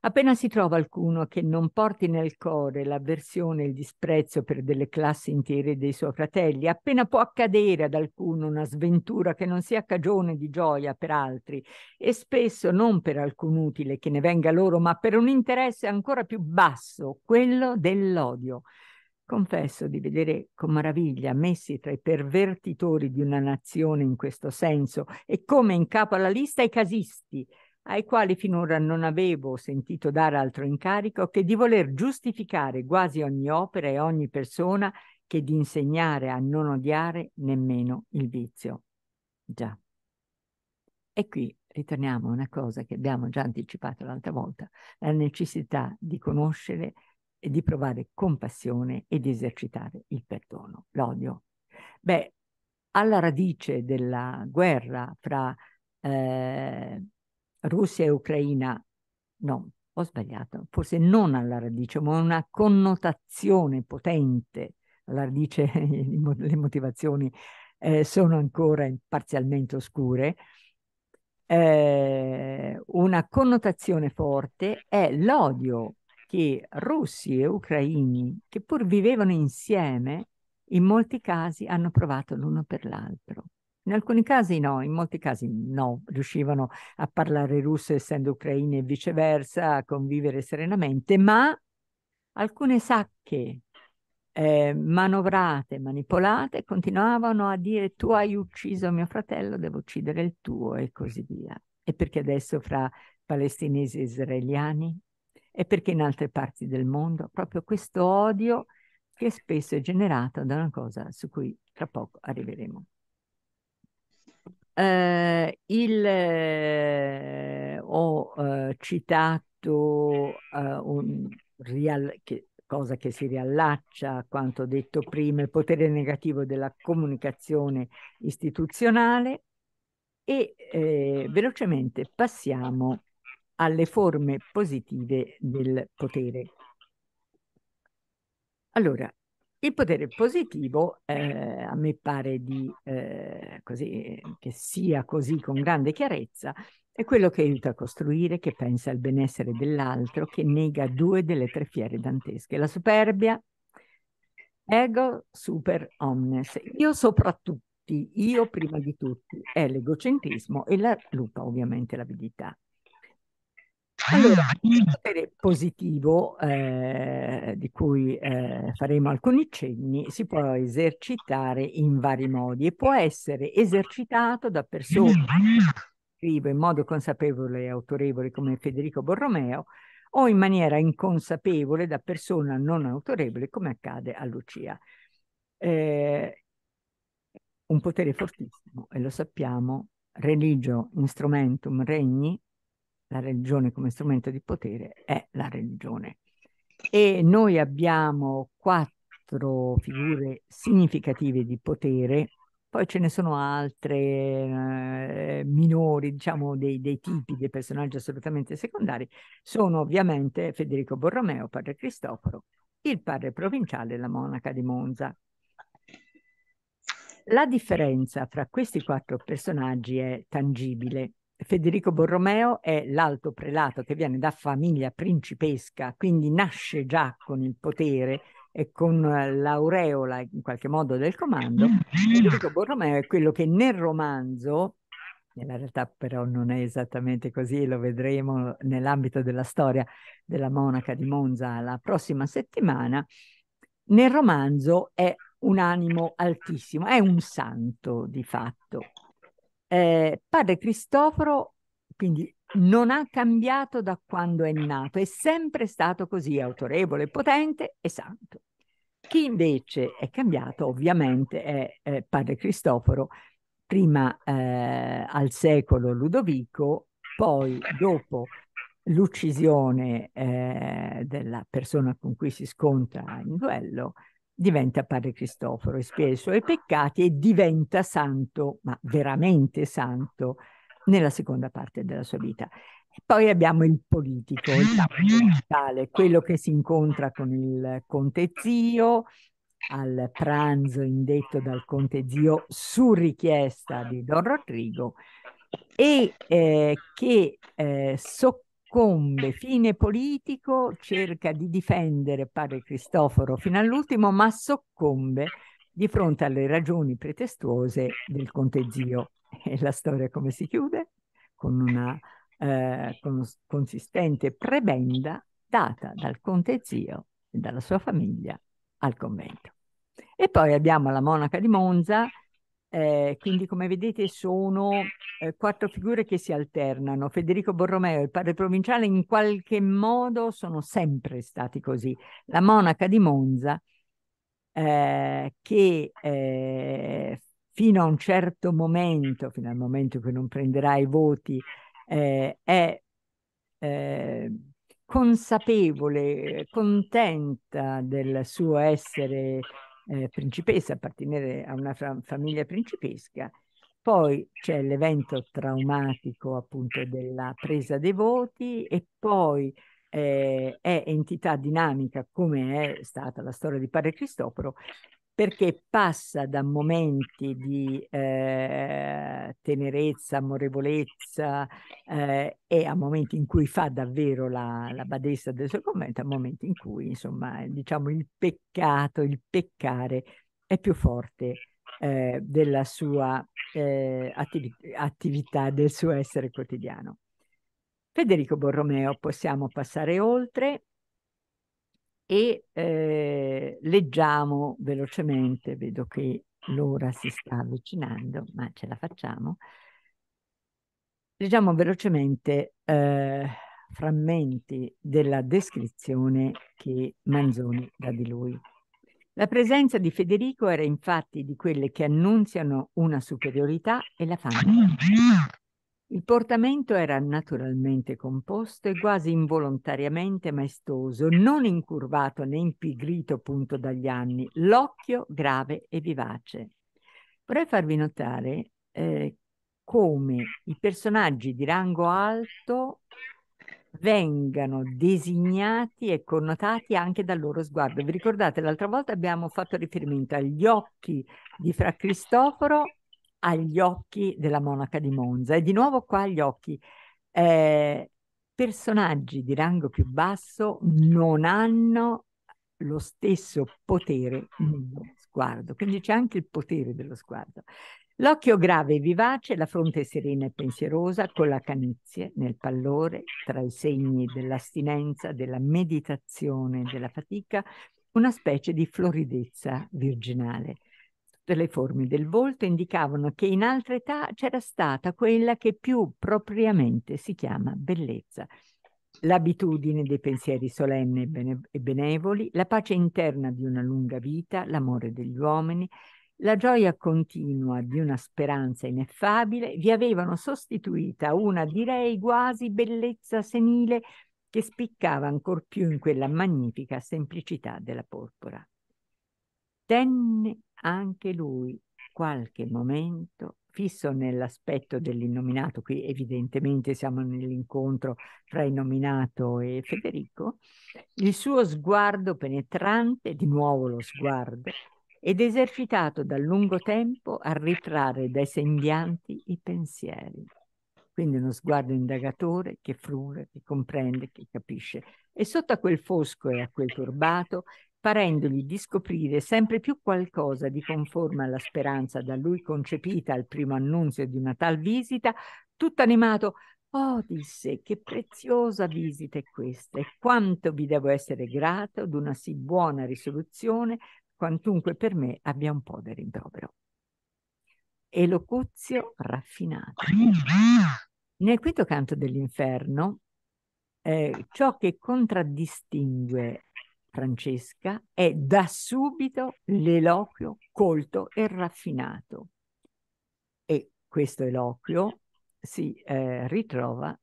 Appena si trova qualcuno che non porti nel cuore l'avversione e il disprezzo per delle classi intere dei suoi fratelli, appena può accadere ad alcuno una sventura che non sia cagione di gioia per altri, e spesso non per alcun utile che ne venga loro, ma per un interesse ancora più basso, quello dell'odio. Confesso di vedere con maraviglia messi tra i pervertitori di una nazione in questo senso e come in capo alla lista i casisti, ai quali finora non avevo sentito dare altro incarico che di voler giustificare quasi ogni opera e ogni persona che di insegnare a non odiare nemmeno il vizio. Già. E qui ritorniamo a una cosa che abbiamo già anticipato l'altra volta, la necessità di conoscere e di provare compassione e di esercitare il perdono, l'odio. Beh, alla radice della guerra fra eh, Russia e Ucraina, no, ho sbagliato, forse non alla radice, ma una connotazione potente alla radice, le motivazioni eh, sono ancora parzialmente oscure, eh, una connotazione forte è l'odio che russi e ucraini, che pur vivevano insieme, in molti casi hanno provato l'uno per l'altro. In alcuni casi no, in molti casi no, riuscivano a parlare russo essendo ucraini e viceversa, a convivere serenamente, ma alcune sacche eh, manovrate, manipolate, continuavano a dire tu hai ucciso mio fratello, devo uccidere il tuo e così via. E perché adesso fra palestinesi e israeliani? E perché in altre parti del mondo? Proprio questo odio che spesso è generato da una cosa su cui tra poco arriveremo. Eh, il, eh, ho eh, citato eh, un real, che, cosa che si riallaccia a quanto detto prima, il potere negativo della comunicazione istituzionale e eh, velocemente passiamo alle forme positive del potere. Allora, il potere positivo, eh, a me pare di, eh, così, che sia così con grande chiarezza, è quello che aiuta a costruire, che pensa al benessere dell'altro, che nega due delle tre fiere dantesche, la superbia, ego super omnes, io soprattutto, io prima di tutti, è l'egocentrismo e la lupa ovviamente l'avidità. Allora, ah. il potere positivo, eh, di cui eh, faremo alcuni cenni, si può esercitare in vari modi e può essere esercitato da persone che scrive in modo consapevole e autorevole come Federico Borromeo o in maniera inconsapevole da persona non autorevole come accade a Lucia. Eh, un potere fortissimo e lo sappiamo, religio instrumentum regni la religione come strumento di potere è la religione. E noi abbiamo quattro figure significative di potere, poi ce ne sono altre eh, minori, diciamo dei, dei, tipi, dei personaggi assolutamente secondari, sono ovviamente Federico Borromeo, padre Cristoforo, il padre provinciale e la monaca di Monza. La differenza fra questi quattro personaggi è tangibile Federico Borromeo è l'alto prelato che viene da famiglia principesca, quindi nasce già con il potere e con eh, l'aureola in qualche modo del comando. Federico Borromeo è quello che nel romanzo nella realtà però non è esattamente così, lo vedremo nell'ambito della storia della monaca di Monza la prossima settimana. Nel romanzo è un animo altissimo, è un santo di fatto, eh, padre Cristoforo, quindi non ha cambiato da quando è nato, è sempre stato così autorevole, potente e santo. Chi invece è cambiato ovviamente è eh, padre Cristoforo, prima eh, al secolo Ludovico, poi dopo l'uccisione eh, della persona con cui si scontra in duello, diventa padre Cristoforo, espia i suoi peccati e diventa santo, ma veramente santo, nella seconda parte della sua vita. E poi abbiamo il politico, il capitale, quello che si incontra con il conte zio al pranzo indetto dal conte zio su richiesta di Don Rodrigo e eh, che eh, so- incombe fine politico, cerca di difendere padre Cristoforo fino all'ultimo, ma soccombe di fronte alle ragioni pretestuose del conte zio. E la storia come si chiude? Con una eh, consistente prebenda data dal conte zio e dalla sua famiglia al convento. E poi abbiamo la monaca di Monza eh, quindi, come vedete, sono eh, quattro figure che si alternano. Federico Borromeo e il padre provinciale, in qualche modo, sono sempre stati così. La monaca di Monza, eh, che eh, fino a un certo momento, fino al momento che non prenderà i voti, eh, è eh, consapevole, contenta del suo essere eh, principessa, appartenere a una fam- famiglia principesca. Poi c'è l'evento traumatico appunto della presa dei voti e poi eh, è entità dinamica come è stata la storia di Padre Cristoforo perché passa da momenti di eh, tenerezza, amorevolezza eh, e a momenti in cui fa davvero la, la badessa del suo convento, a momenti in cui insomma eh, diciamo il peccato, il peccare è più forte eh, della sua eh, attivi- attività, del suo essere quotidiano. Federico Borromeo, possiamo passare oltre e eh, leggiamo velocemente, vedo che l'ora si sta avvicinando, ma ce la facciamo. Leggiamo velocemente eh, frammenti della descrizione che Manzoni dà di lui. La presenza di Federico era infatti di quelle che annunziano una superiorità e la fanno il portamento era naturalmente composto e quasi involontariamente maestoso, non incurvato né impigrito appunto dagli anni, l'occhio grave e vivace. Vorrei farvi notare eh, come i personaggi di rango alto vengano designati e connotati anche dal loro sguardo. Vi ricordate, l'altra volta abbiamo fatto riferimento agli occhi di Fra Cristoforo agli occhi della monaca di Monza. E di nuovo qua agli occhi. Eh, personaggi di rango più basso non hanno lo stesso potere nello sguardo, quindi c'è anche il potere dello sguardo. L'occhio grave e vivace, la fronte serena e pensierosa, con la canizie nel pallore, tra i segni dell'astinenza, della meditazione, della fatica, una specie di floridezza virginale tutte le forme del volto indicavano che in altra età c'era stata quella che più propriamente si chiama bellezza. L'abitudine dei pensieri solenni e benevoli, la pace interna di una lunga vita, l'amore degli uomini, la gioia continua di una speranza ineffabile vi avevano sostituita una, direi quasi, bellezza senile che spiccava ancor più in quella magnifica semplicità della porpora. Tenne anche lui qualche momento fisso nell'aspetto dell'innominato, qui evidentemente siamo nell'incontro tra innominato e Federico, il suo sguardo penetrante, di nuovo lo sguardo, ed esercitato da lungo tempo a ritrarre dai sembianti i pensieri. Quindi uno sguardo indagatore che fruga, che comprende, che capisce. E sotto a quel fosco e a quel turbato parendogli di scoprire sempre più qualcosa di conforme alla speranza da lui concepita al primo annunzio di una tal visita, tutto animato. Oh, disse, che preziosa visita è questa e quanto vi devo essere grato d'una sì buona risoluzione, quantunque per me abbia un po' del rimprovero. Elocuzio raffinato. Nel quinto canto dell'inferno, eh, ciò che contraddistingue Francesca è da subito l'eloquio colto e raffinato. E questo eloquio si eh, ritrova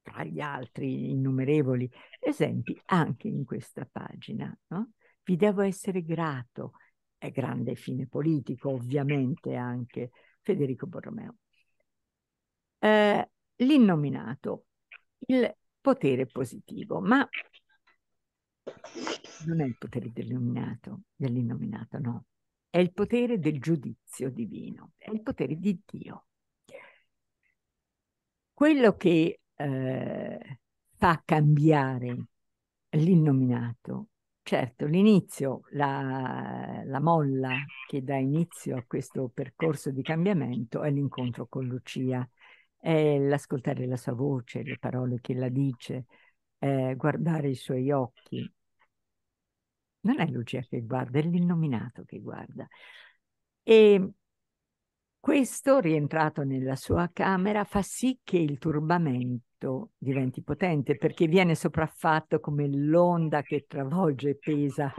tra gli altri innumerevoli esempi anche in questa pagina. No? Vi devo essere grato, è grande fine politico ovviamente anche Federico Borromeo. Eh, l'innominato, il potere positivo, ma non è il potere dell'innominato, no, è il potere del giudizio divino, è il potere di Dio. Quello che eh, fa cambiare l'innominato, certo, l'inizio, la, la molla che dà inizio a questo percorso di cambiamento è l'incontro con Lucia, è l'ascoltare la sua voce, le parole che la dice, eh, guardare i suoi occhi, non è Lucia che guarda, è l'innominato che guarda. E ehm, questo, rientrato nella sua camera, fa sì che il turbamento diventi potente perché viene sopraffatto come l'onda che travolge e pesa,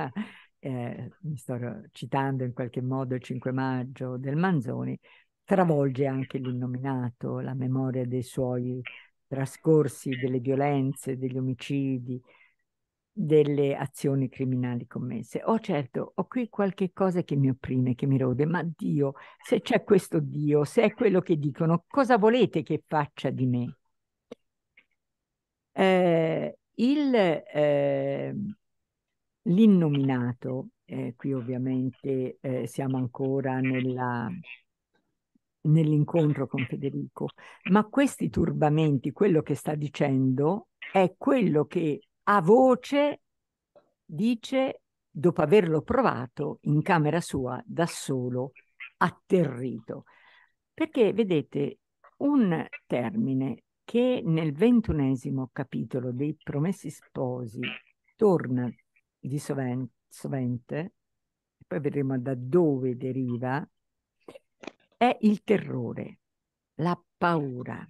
eh, mi sto citando in qualche modo il 5 maggio del Manzoni, travolge anche l'innominato, la memoria dei suoi trascorsi, delle violenze, degli omicidi, delle azioni criminali commesse. Oh certo, ho qui qualche cosa che mi opprime, che mi rode, ma Dio, se c'è questo Dio, se è quello che dicono, cosa volete che faccia di me? Eh, il, eh, l'innominato, eh, qui ovviamente eh, siamo ancora nella, nell'incontro con Federico, ma questi turbamenti, quello che sta dicendo è quello che a voce dice, dopo averlo provato in camera sua da solo, atterrito. Perché vedete, un termine che nel ventunesimo capitolo dei Promessi Sposi torna di soven- sovente, poi vedremo da dove deriva, è il terrore, la paura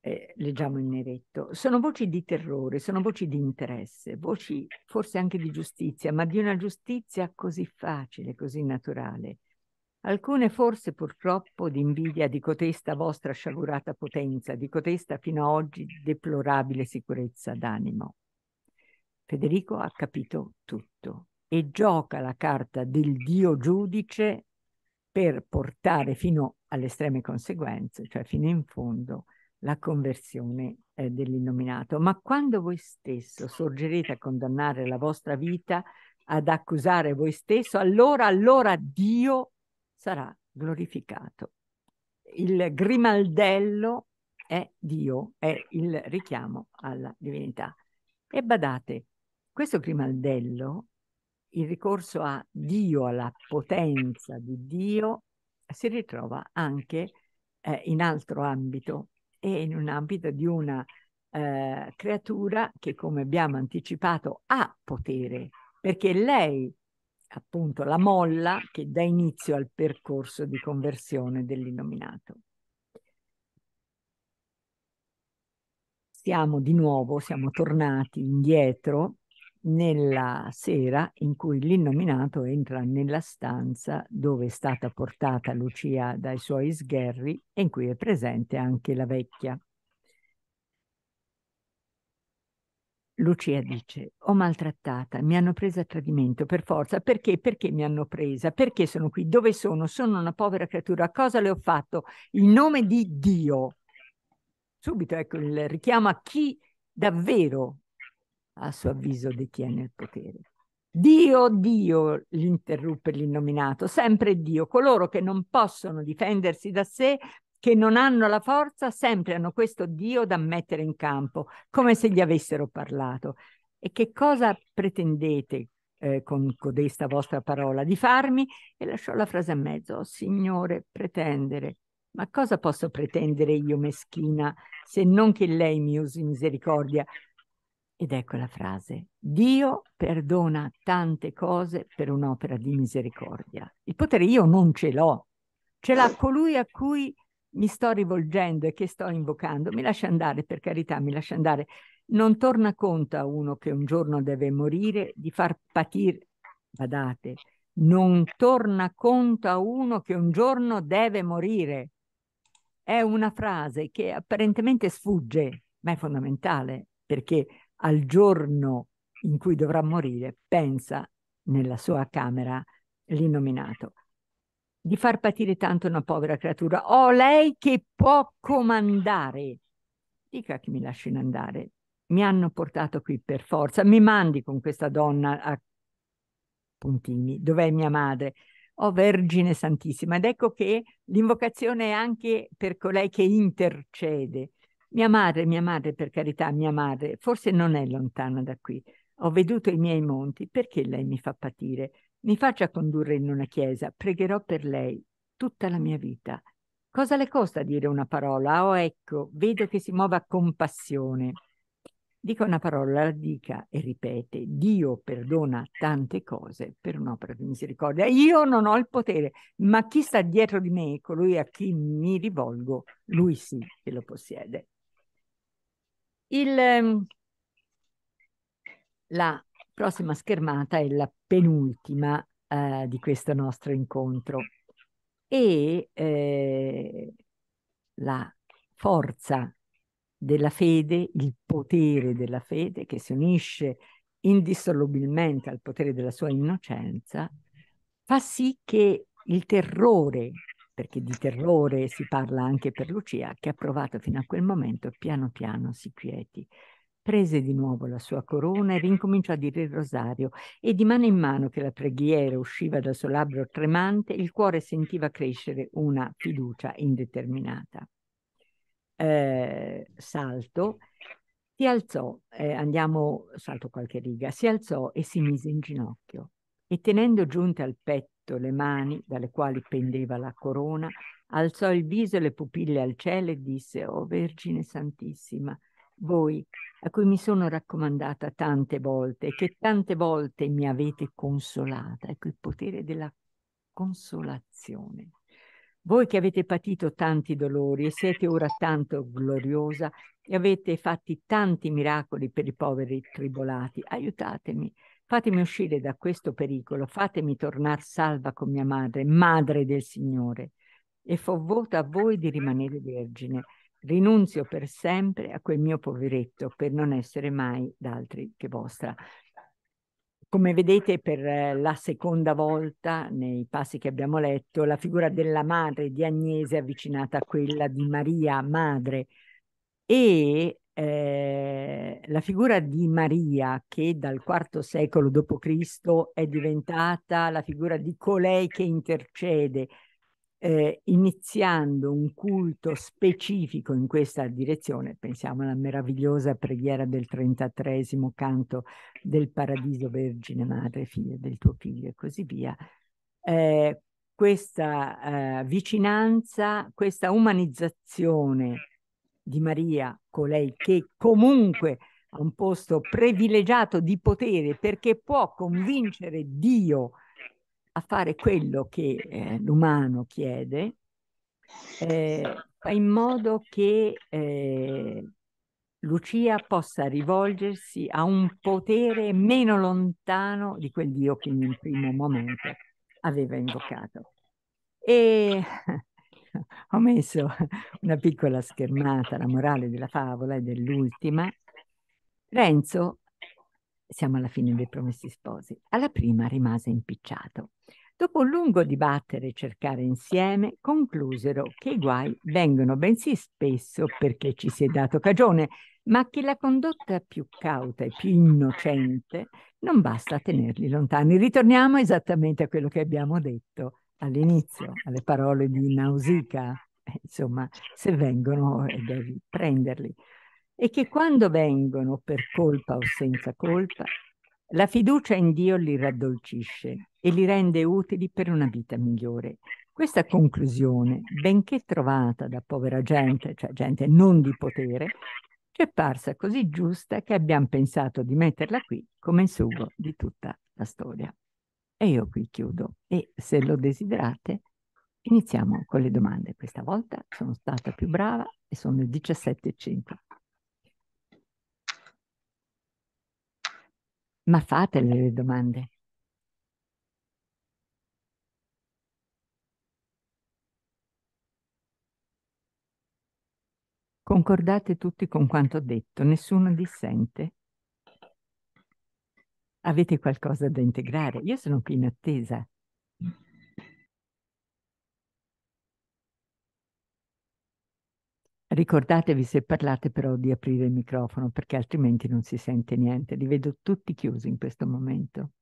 eh, leggiamo il neretto, sono voci di terrore, sono voci di interesse, voci forse anche di giustizia, ma di una giustizia così facile, così naturale. Alcune forse purtroppo di invidia di cotesta vostra sciagurata potenza, di cotesta fino ad oggi deplorabile sicurezza d'animo. Federico ha capito tutto e gioca la carta del Dio giudice per portare fino alle estreme conseguenze, cioè fino in fondo, la conversione eh, dell'innominato. Ma quando voi stesso sorgerete a condannare la vostra vita, ad accusare voi stesso, allora, allora Dio sarà glorificato. Il grimaldello è Dio, è il richiamo alla divinità. E badate, questo grimaldello, il ricorso a Dio, alla potenza di Dio, si ritrova anche eh, in altro ambito e in un ambito di una eh, creatura che, come abbiamo anticipato, ha potere, perché lei, appunto, la molla che dà inizio al percorso di conversione dell'innominato. Siamo di nuovo, siamo tornati indietro nella sera in cui l'innominato entra nella stanza dove è stata portata Lucia dai suoi sgherri e in cui è presente anche la vecchia. Lucia dice, ho maltrattata, mi hanno presa a tradimento per forza, perché? Perché mi hanno presa? Perché sono qui? Dove sono? Sono una povera creatura, cosa le ho fatto? In nome di Dio. Subito ecco il richiamo a chi davvero a suo avviso detiene il potere. Dio, Dio, l'interruppe l'innominato, sempre Dio, coloro che non possono difendersi da sé, che non hanno la forza, sempre hanno questo Dio da mettere in campo, come se gli avessero parlato. E che cosa pretendete eh, con codesta vostra parola di farmi? E lasciò la frase a mezzo, oh, Signore, pretendere. Ma cosa posso pretendere io meschina se non che lei mi usi misericordia ed ecco la frase, Dio perdona tante cose per un'opera di misericordia. Il potere io non ce l'ho, ce l'ha colui a cui mi sto rivolgendo e che sto invocando. Mi lascia andare, per carità, mi lascia andare. Non torna conto a uno che un giorno deve morire di far patire, badate, non torna conto a uno che un giorno deve morire. È una frase che apparentemente sfugge, ma è fondamentale perché al giorno in cui dovrà morire, pensa nella sua camera l'innominato di far patire tanto una povera creatura. Oh, lei che può comandare. Dica che mi lasciano andare. Mi hanno portato qui per forza. Mi mandi con questa donna a puntini. Dov'è mia madre? Oh Vergine Santissima. Ed ecco che l'invocazione è anche per colei che intercede, mia madre, mia madre, per carità, mia madre, forse non è lontana da qui. Ho veduto i miei monti, perché lei mi fa patire? Mi faccia condurre in una chiesa, pregherò per lei tutta la mia vita. Cosa le costa dire una parola? Oh, ecco, vedo che si muova con passione. Dica una parola, la dica e ripete, Dio perdona tante cose per un'opera di misericordia. Io non ho il potere, ma chi sta dietro di me, colui a chi mi rivolgo, lui sì che lo possiede. Il, ehm, la prossima schermata è la penultima eh, di questo nostro incontro e eh, la forza della fede, il potere della fede che si unisce indissolubilmente al potere della sua innocenza, fa sì che il terrore perché di terrore si parla anche per Lucia, che ha provato fino a quel momento, piano piano si quieti. Prese di nuovo la sua corona e rincominciò a dire il rosario e di mano in mano che la preghiera usciva dal suo labbro tremante, il cuore sentiva crescere una fiducia indeterminata. Eh, salto, si alzò, eh, andiamo, salto qualche riga, si alzò e si mise in ginocchio e tenendo giunte al petto petto le mani dalle quali pendeva la corona, alzò il viso e le pupille al cielo e disse, O oh Vergine Santissima, voi a cui mi sono raccomandata tante volte e che tante volte mi avete consolata, ecco il potere della consolazione. Voi che avete patito tanti dolori e siete ora tanto gloriosa e avete fatti tanti miracoli per i poveri tribolati, aiutatemi Fatemi uscire da questo pericolo, fatemi tornare salva con mia madre, madre del Signore, e fo voto a voi di rimanere vergine. Rinunzio per sempre a quel mio poveretto per non essere mai d'altri che vostra. Come vedete per eh, la seconda volta nei passi che abbiamo letto, la figura della madre di Agnese è avvicinata a quella di Maria, madre, e eh, la figura di Maria, che dal IV secolo d.C. è diventata la figura di colei che intercede, eh, iniziando un culto specifico in questa direzione. Pensiamo alla meravigliosa preghiera del 33 canto del Paradiso Vergine Madre, figlia del tuo figlio e così via. Eh, questa eh, vicinanza, questa umanizzazione di Maria, colei che comunque ha un posto privilegiato di potere perché può convincere Dio a fare quello che eh, l'umano chiede, eh, fa in modo che eh, Lucia possa rivolgersi a un potere meno lontano di quel Dio che in un primo momento aveva invocato. E ho messo una piccola schermata, la morale della favola è dell'ultima. Renzo, siamo alla fine dei Promessi Sposi, alla prima rimase impicciato. Dopo un lungo dibattere e cercare insieme, conclusero che i guai vengono bensì spesso perché ci si è dato cagione, ma che la condotta più cauta e più innocente non basta a tenerli lontani. Ritorniamo esattamente a quello che abbiamo detto all'inizio, alle parole di Nausica, eh, insomma, se vengono eh, devi prenderli. E che quando vengono per colpa o senza colpa, la fiducia in Dio li raddolcisce e li rende utili per una vita migliore. Questa conclusione, benché trovata da povera gente, cioè gente non di potere, ci è parsa così giusta che abbiamo pensato di metterla qui come sugo di tutta la storia. E io qui chiudo e se lo desiderate iniziamo con le domande. Questa volta sono stata più brava e sono le 17.05. Ma fatele le domande. Concordate tutti con quanto detto, nessuno dissente? Avete qualcosa da integrare? Io sono qui in attesa. Ricordatevi se parlate però di aprire il microfono perché altrimenti non si sente niente. Li vedo tutti chiusi in questo momento.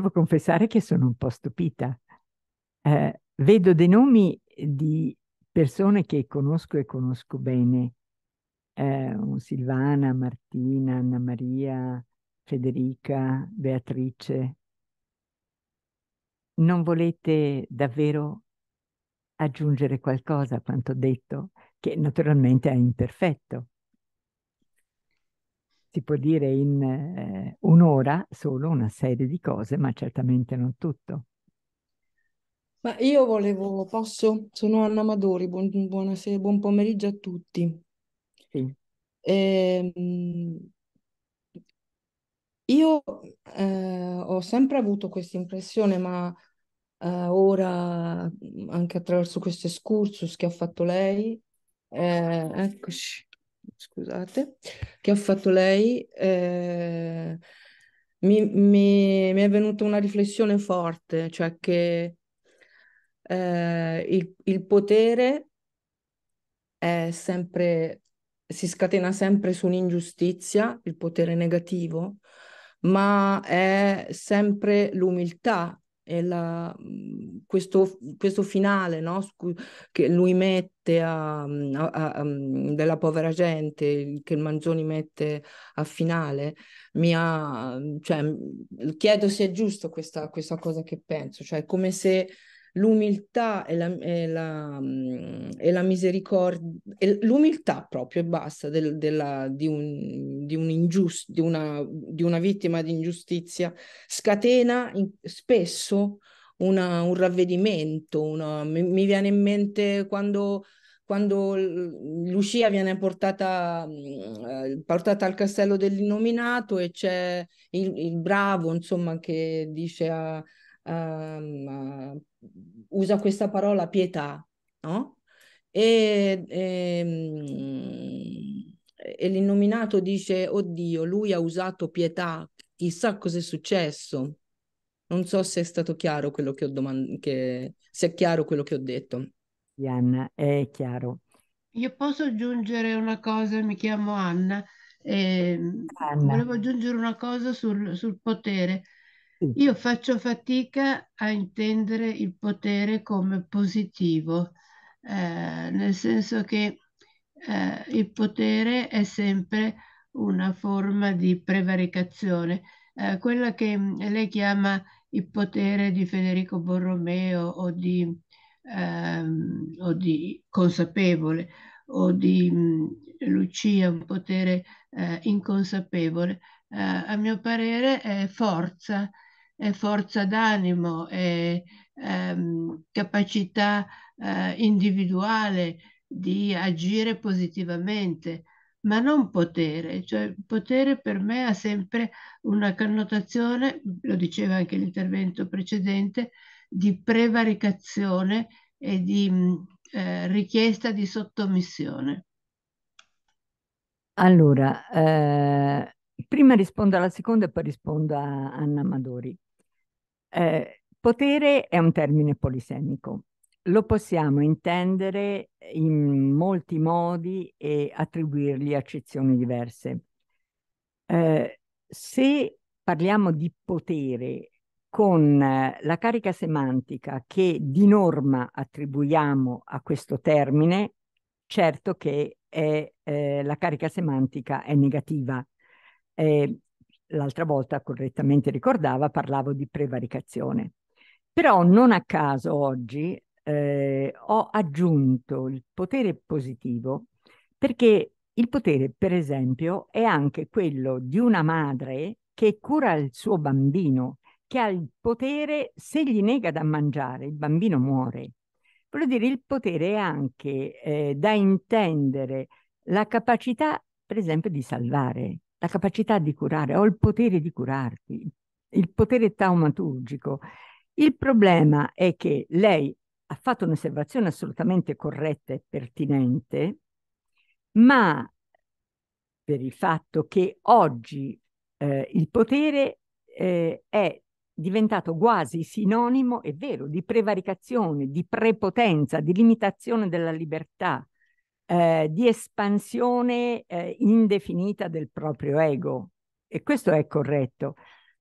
devo confessare che sono un po' stupita. Eh, vedo dei nomi di persone che conosco e conosco bene, eh, Silvana, Martina, Anna Maria, Federica, Beatrice. Non volete davvero aggiungere qualcosa a quanto detto, che naturalmente è imperfetto, si può dire in eh, un'ora solo una serie di cose, ma certamente non tutto. Ma io volevo, posso? Sono Anna Madori, buon, buonasera, buon pomeriggio a tutti. Sì. E, ehm, io eh, ho sempre avuto questa impressione, ma eh, ora anche attraverso questo excursus che ha fatto lei, eh, eccoci, scusate, che ha fatto lei, eh, mi, mi, mi, è venuta una riflessione forte, cioè che eh, il, il, potere è sempre, si scatena sempre su un'ingiustizia, il potere negativo, ma è sempre l'umiltà la, mhmm, questo, questo, finale no? che lui mette a, mhmm, a, a, mhmm, della povera gente, che il Manzoni mette a finale, mi ha, cioè, chiedo se è giusto questa, questa cosa che penso, cioè come se l'umiltà e la, e la, mm, e la misericordia, l'umiltà proprio e basta del, della, di, un, di, un ingiust, di, una, di, una, vittima di ingiustizia scatena in, spesso una, un ravvedimento, una, mi, mi, viene in mente quando, quando Lucia viene portata, mm, eh, portata, al castello dell'innominato e c'è il, il bravo, insomma, che dice a, um, usa questa parola pietà, no? E, e, ehm, e l'innominato dice, oddio, lui ha usato pietà, chissà cos'è successo. Non so se è stato chiaro quello che ho domandato, se è chiaro quello che ho detto. Anna, è chiaro. Io posso aggiungere una cosa, mi chiamo Anna, eh, Anna. volevo aggiungere una cosa sul, sul potere. Io faccio fatica a intendere il potere come positivo, eh, nel senso che eh, il potere è sempre una forma di prevaricazione, eh, quella che eh, lei chiama il potere di Federico Borromeo o di, ehm, o di consapevole o di mh, mm, Lucia, un potere eh, inconsapevole, eh, a mio parere è forza forza d'animo e ehm, capacità eh, individuale di agire positivamente, ma non potere, cioè potere per me ha sempre una connotazione, lo diceva anche l'intervento precedente, di prevaricazione e di eh, richiesta di sottomissione. Allora, eh, prima rispondo alla seconda e poi rispondo a Anna Madori. Eh, potere è un termine polisemico. Lo possiamo intendere in molti modi e attribuirgli accezioni diverse. Eh, se parliamo di potere con eh, la carica semantica che di norma attribuiamo a questo termine, certo che è, eh, la carica semantica è negativa. Eh, l'altra volta correttamente ricordava, parlavo di prevaricazione. Però non a caso oggi eh, ho aggiunto il potere positivo perché il potere, per esempio, è anche quello di una madre che cura il suo bambino, che ha il potere, se gli nega da mangiare, il bambino muore. Voglio dire, il potere è anche eh, da intendere la capacità, per esempio, di salvare la capacità di curare, ho il potere di curarti, il potere taumaturgico. Il problema è che lei ha fatto un'osservazione assolutamente corretta e pertinente, ma per il fatto che oggi eh, il potere eh, è diventato quasi sinonimo, è vero, di prevaricazione, di prepotenza, di limitazione della libertà, eh, di espansione eh, indefinita del proprio ego. E questo è corretto.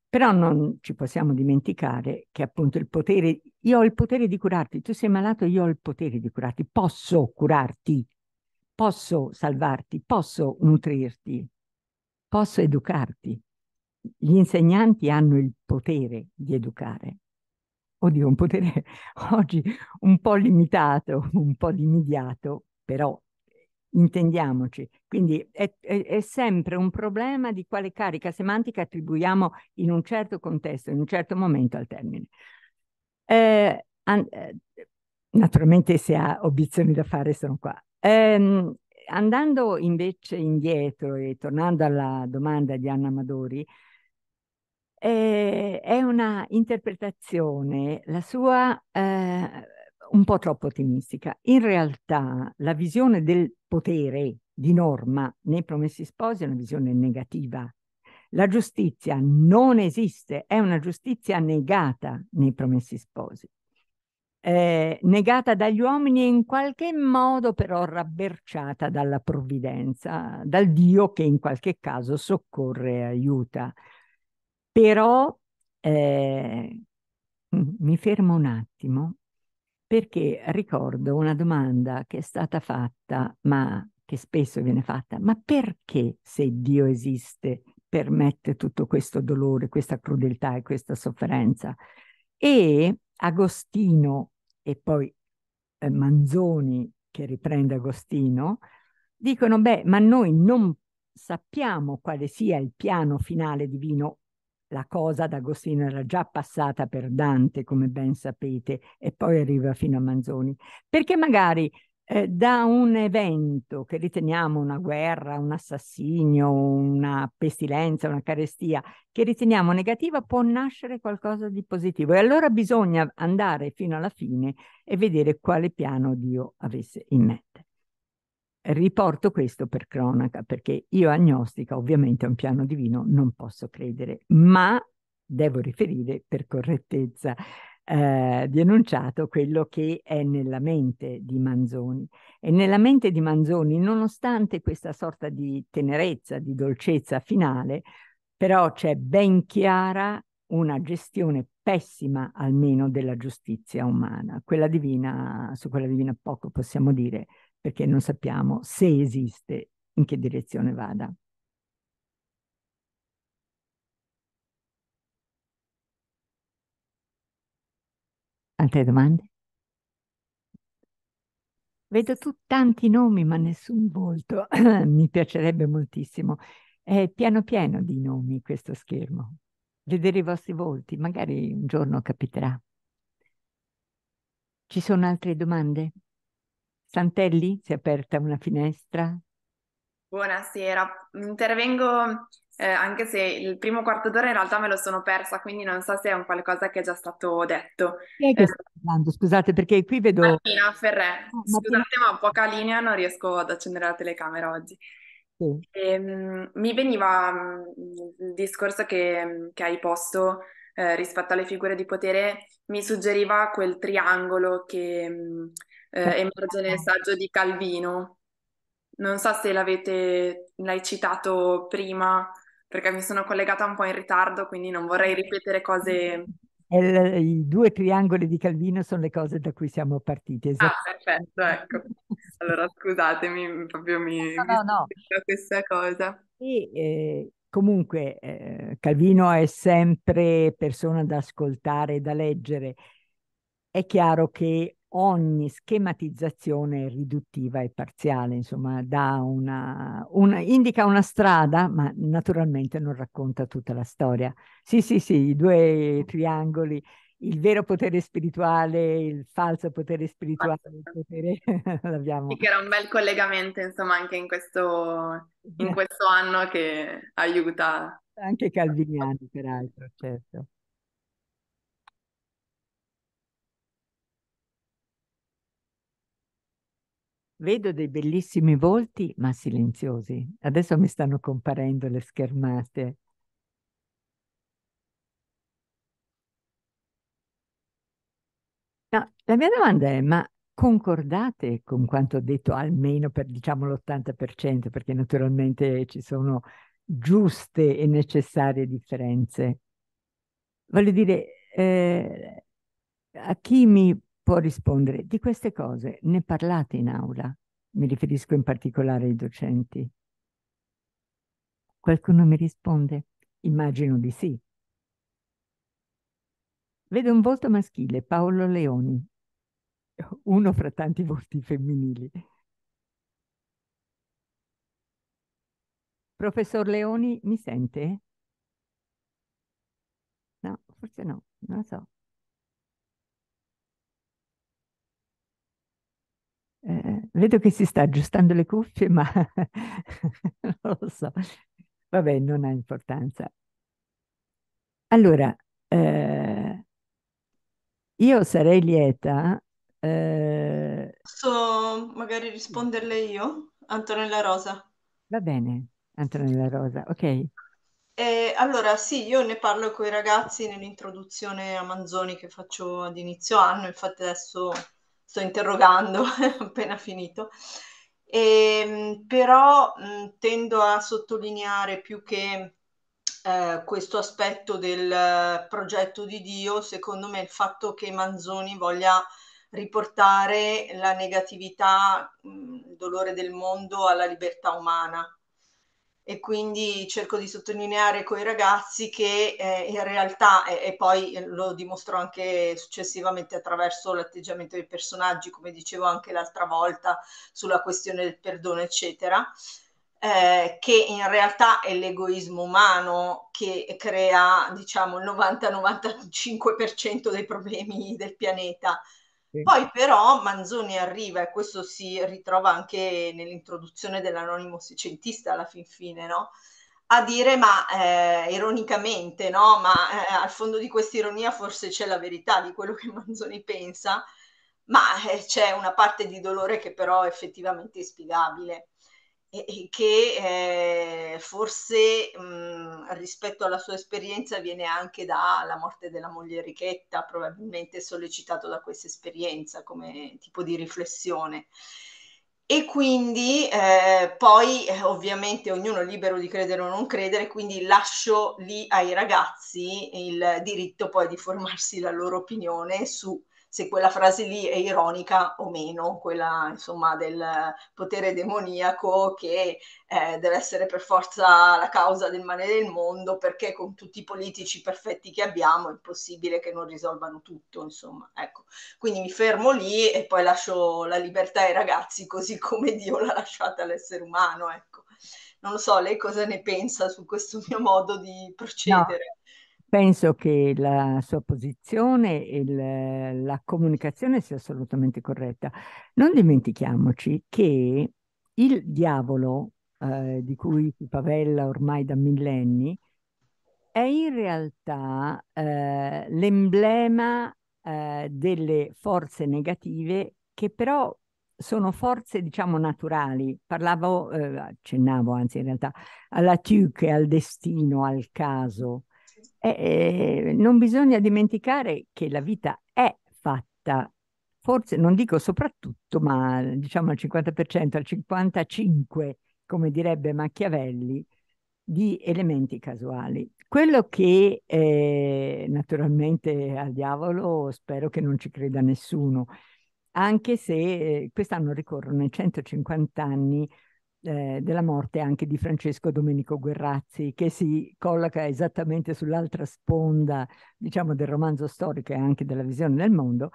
Però non ci possiamo dimenticare che appunto il potere, io ho il potere di curarti, tu sei malato, io ho il potere di curarti, posso curarti, posso salvarti, posso nutrirti, posso educarti. Gli insegnanti hanno il potere di educare. Oddio, un potere oggi un po' limitato, un po' dimidiato, però intendiamoci. Quindi è, è, è, sempre un problema di quale carica semantica attribuiamo in un certo contesto, in un certo momento al termine. Eh, an- eh, naturalmente se ha obiezioni da fare sono qua. Eh, andando invece indietro e tornando alla domanda di Anna Amadori, eh, è una interpretazione, la sua eh, un po' troppo ottimistica. In realtà la visione del potere di norma nei promessi sposi è una visione negativa. La giustizia non esiste, è una giustizia negata nei promessi sposi. Eh, negata dagli uomini e in qualche modo però rabberciata dalla provvidenza, dal Dio che in qualche caso soccorre e aiuta. Però eh, mi fermo un attimo perché ricordo una domanda che è stata fatta, ma che spesso viene fatta, ma perché se Dio esiste permette tutto questo dolore, questa crudeltà e questa sofferenza? E Agostino e poi eh, Manzoni, che riprende Agostino, dicono, beh, ma noi non sappiamo quale sia il piano finale divino la cosa d'Agostino era già passata per Dante, come ben sapete, e poi arriva fino a Manzoni, perché magari eh, da un evento che riteniamo una guerra, un assassinio, una pestilenza, una carestia, che riteniamo negativa, può nascere qualcosa di positivo. E allora bisogna andare fino alla fine e vedere quale piano Dio avesse in mente. Riporto questo per cronaca, perché io agnostica ovviamente a un piano divino non posso credere, ma devo riferire per correttezza eh, di enunciato quello che è nella mente di Manzoni. E nella mente di Manzoni, nonostante questa sorta di tenerezza, di dolcezza finale, però c'è ben chiara una gestione pessima almeno della giustizia umana. Quella divina, su quella divina poco possiamo dire, perché non sappiamo se esiste, in che direzione vada. Altre domande? Vedo tu tanti nomi ma nessun volto, mi piacerebbe moltissimo. È piano pieno di nomi questo schermo. Vedere i vostri volti, magari un giorno capiterà. Ci sono altre domande? Santelli, si è aperta una finestra. Buonasera, intervengo eh, anche se il primo quarto d'ora in realtà me lo sono persa, quindi non so se è un qualcosa che è già stato detto. Chi è che eh, sta parlando? Scusate, perché qui vedo... Martina Ferré, oh, ah, scusate ma ma poca linea, non riesco ad accendere la telecamera oggi. Sì. E, ehm, mh, mi veniva mh, mm, il discorso che, mm, che hai posto eh, rispetto alle figure di potere, mi suggeriva quel triangolo che... Mh, mm, eh, emerge nel saggio di Calvino. Non so se l'hai citato prima, perché mi sono collegata un po' in ritardo, quindi non vorrei ripetere cose. Il, I due triangoli di Calvino sono le cose da cui siamo partiti. Ah, esatto. Ah, perfetto, ecco. Allora scusatemi, proprio mi, no, no, no. questa cosa. E, eh, comunque eh, Calvino è sempre persona da ascoltare, da leggere è chiaro che ogni schematizzazione riduttiva e parziale, insomma, una, una, indica una strada, ma naturalmente non racconta tutta la storia. Sì, sì, sì, i due triangoli, il vero potere spirituale, il falso potere spirituale, potere... l'abbiamo. E che era un bel collegamento, insomma, anche in questo, in questo anno che aiuta. Anche Calviniani, peraltro, certo. Vedo dei bellissimi volti, ma silenziosi. Adesso mi stanno comparendo le schermate. No, la mia domanda è, ma concordate con quanto detto almeno per diciamo l'80%, perché naturalmente ci sono giuste e necessarie differenze? Voglio dire, eh, a chi mi può rispondere. Di queste cose ne parlate in aula, mi riferisco in particolare ai docenti. Qualcuno mi risponde? Immagino di sì. Vedo un volto maschile, Paolo Leoni, uno fra tanti volti femminili. Professor Leoni mi sente? No, forse no, non lo so. Eh, vedo che si sta aggiustando le cuffie, ma non lo so. Vabbè, non ha importanza. Allora, eh, io sarei lieta. Eh... Posso magari risponderle io, Antonella Rosa? Va bene, Antonella Rosa, ok. Eh, allora, sì, io ne parlo con i ragazzi nell'introduzione a Manzoni che faccio ad inizio anno, infatti adesso sto interrogando appena finito. E, ehm, però mh, tendo a sottolineare più che eh, questo aspetto del eh, progetto di Dio, secondo me il fatto che Manzoni voglia riportare la negatività, mh, il dolore del mondo alla libertà umana e quindi cerco di sottolineare con i ragazzi che eh, in realtà, e, e, poi eh, lo dimostro anche successivamente attraverso l'atteggiamento dei personaggi, come dicevo anche l'altra volta sulla questione del perdono, eccetera, eh, che in realtà è l'egoismo umano che crea, diciamo, il 90-95% dei problemi del pianeta sì. Poi però Manzoni arriva, e questo si ritrova anche nell'introduzione dell'anonimo secentista alla fin fine, no? a dire ma eh, ironicamente, no? ma eh, al fondo di questa ironia forse c'è la verità di quello che Manzoni pensa, ma eh, c'è una parte di dolore che però è effettivamente è spiegabile che eh, forse mh, mm, rispetto alla sua esperienza viene anche dalla morte della moglie Richetta, probabilmente sollecitato da questa esperienza come tipo di riflessione. E quindi eh, poi eh, ovviamente ognuno è libero di credere o non credere, quindi lascio lì ai ragazzi il diritto poi di formarsi la loro opinione su se quella frase lì è ironica o meno, quella insomma del potere demoniaco che eh, deve essere per forza la causa del male del mondo, perché con tutti i politici perfetti che abbiamo è impossibile che non risolvano tutto, insomma, ecco. Quindi mi fermo lì e poi lascio la libertà ai ragazzi così come Dio l'ha lasciata all'essere umano, ecco. Non lo so, lei cosa ne pensa su questo mio modo di procedere? No Penso che la sua posizione e il, la comunicazione sia assolutamente corretta. Non dimentichiamoci che il diavolo, eh, di cui si pavella ormai da millenni, è in realtà eh, l'emblema eh, delle forze negative che però sono forze, diciamo, naturali. Parlavo, eh, accennavo anzi in realtà, alla tuque, al destino, al caso. Eh, eh, non bisogna dimenticare che la vita è fatta, forse non dico soprattutto, ma diciamo al 50%, al 55%, come direbbe Machiavelli, di elementi casuali. Quello che eh, naturalmente al diavolo spero che non ci creda nessuno, anche se eh, quest'anno ricorrono i 150 anni eh, della morte anche di Francesco Domenico Guerrazzi, che si colloca esattamente sull'altra sponda, diciamo, del romanzo storico e anche della visione del mondo,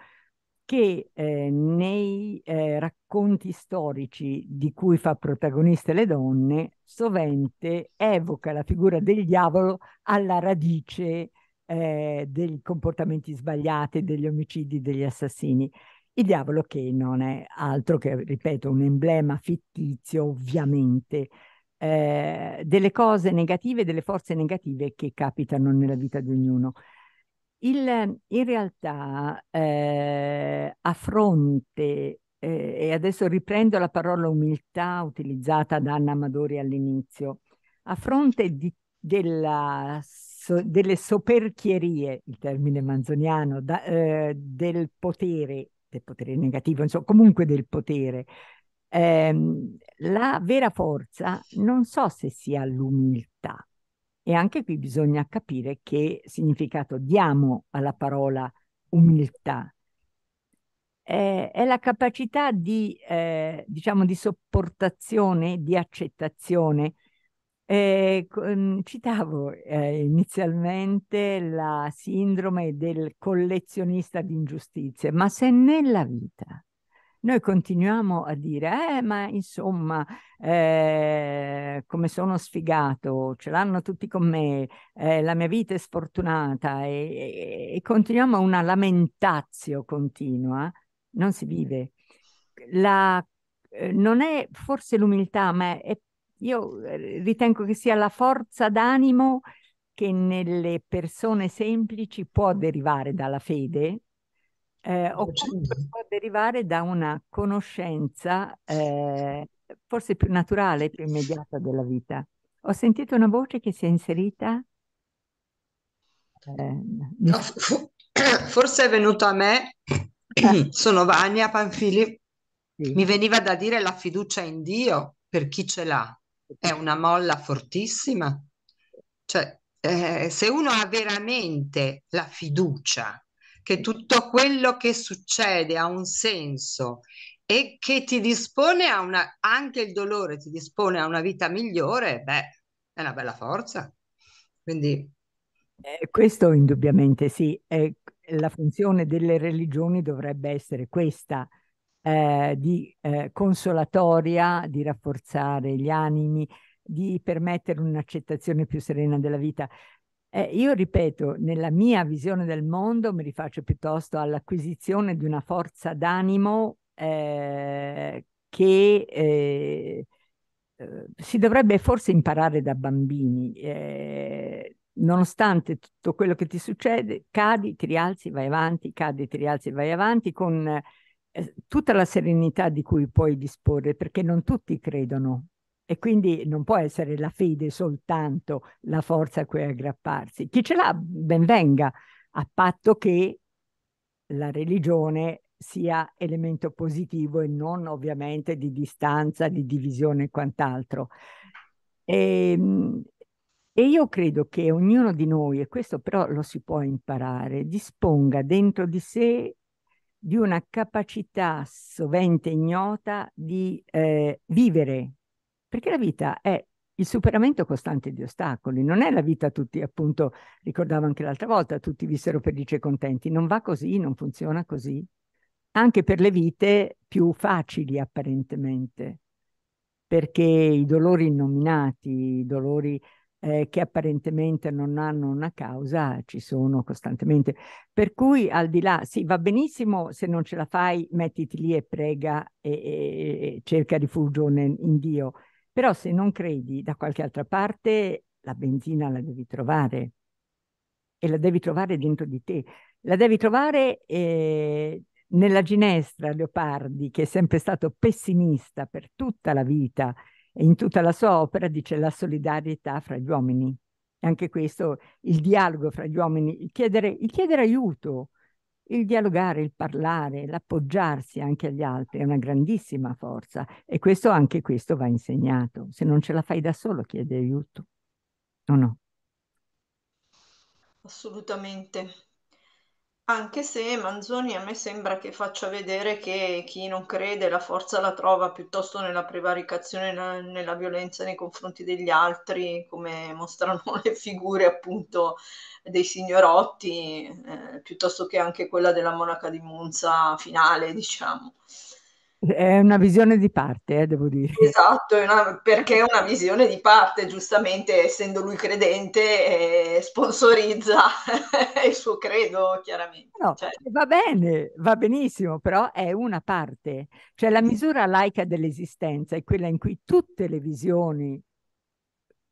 che eh, nei eh, racconti storici di cui fa protagoniste le donne, sovente evoca la figura del diavolo alla radice eh, dei comportamenti sbagliati, degli omicidi, degli assassini. Il diavolo che non è altro che, ripeto, un emblema fittizio, ovviamente, eh, delle cose negative, delle forze negative che capitano nella vita di ognuno. Il, in realtà, eh, a fronte, eh, e adesso riprendo la parola umiltà utilizzata da Anna Amadori all'inizio, a fronte di, della, so, delle soperchierie, il termine manzoniano, da, eh, del potere del potere negativo, insomma, comunque del potere. Eh, la vera forza non so se sia l'umiltà. E anche qui bisogna capire che significato diamo alla parola umiltà. Eh, è la capacità di, eh, diciamo, di sopportazione, di accettazione eh, mm, citavo eh, inizialmente la sindrome del collezionista di ingiustizie, ma se nella vita noi continuiamo a dire, eh, ma insomma, eh, come sono sfigato, ce l'hanno tutti con me, eh, la mia vita è sfortunata e, e, continuiamo a una lamentazio continua, non si vive. La, eh, non è forse l'umiltà, ma è io eh, ritengo che sia la forza d'animo che nelle persone semplici può derivare dalla fede eh, o certo. può derivare da una conoscenza eh, forse più naturale, più immediata della vita. Ho sentito una voce che si è inserita. Eh, mi... forse è venuto a me, sono Vania Panfili, sì. mi veniva da dire la fiducia in Dio per chi ce l'ha è una molla fortissima. Cioè, eh, se uno ha veramente la fiducia che tutto quello che succede ha un senso e che ti dispone a una, anche il dolore ti dispone a una vita migliore, beh, è una bella forza. Quindi... Eh, questo indubbiamente sì, eh, la funzione delle religioni dovrebbe essere questa, eh, di eh, consolatoria, di rafforzare gli animi, di permettere un'accettazione più serena della vita. Eh, io ripeto, nella mia visione del mondo mi rifaccio piuttosto all'acquisizione di una forza d'animo eh, che eh, eh si dovrebbe forse imparare da bambini. Eh, nonostante tutto quello che ti succede, cadi, ti rialzi, vai avanti, cadi, ti rialzi, vai avanti, con eh, tutta la serenità di cui puoi disporre, perché non tutti credono e quindi non può essere la fede soltanto la forza a cui aggrapparsi. Chi ce l'ha benvenga, a patto che la religione sia elemento positivo e non ovviamente di distanza, di divisione e quant'altro. E, ehm, e io credo che ognuno di noi, e questo però lo si può imparare, disponga dentro di sé di una capacità sovente ignota di eh, vivere, perché la vita è il superamento costante di ostacoli, non è la vita tutti, appunto, ricordavo anche l'altra volta, tutti vissero felici e contenti, non va così, non funziona così, anche per le vite più facili apparentemente, perché i dolori innominati, i dolori eh, che apparentemente non hanno una causa ci sono costantemente. Per cui al di là, sì, va benissimo se non ce la fai, mettiti lì e prega e, e, e cerca rifugio nel, in Dio, però se non credi da qualche altra parte, la benzina la devi trovare e la devi trovare dentro di te. La devi trovare eh, nella ginestra Leopardi, che è sempre stato pessimista per tutta la vita in tutta la sua opera dice la solidarietà fra gli uomini. E Anche questo, il dialogo fra gli uomini, il chiedere, il chiedere aiuto, il dialogare, il parlare, l'appoggiarsi anche agli altri è una grandissima forza e questo anche questo va insegnato. Se non ce la fai da solo chiedi aiuto, o no? Assolutamente. Anche se Manzoni a me sembra che faccia vedere che chi non crede la forza la trova piuttosto nella prevaricazione, nella, violenza nei confronti degli altri, come mostrano le figure appunto dei signorotti, eh, piuttosto che anche quella della monaca di Monza finale, diciamo. È una visione di parte, eh, devo dire. Esatto, è una, perché è una visione di parte, giustamente, essendo lui credente, eh, sponsorizza il suo credo, chiaramente. No, cioè. Va bene, va benissimo, però è una parte. Cioè la misura laica dell'esistenza è quella in cui tutte le visioni,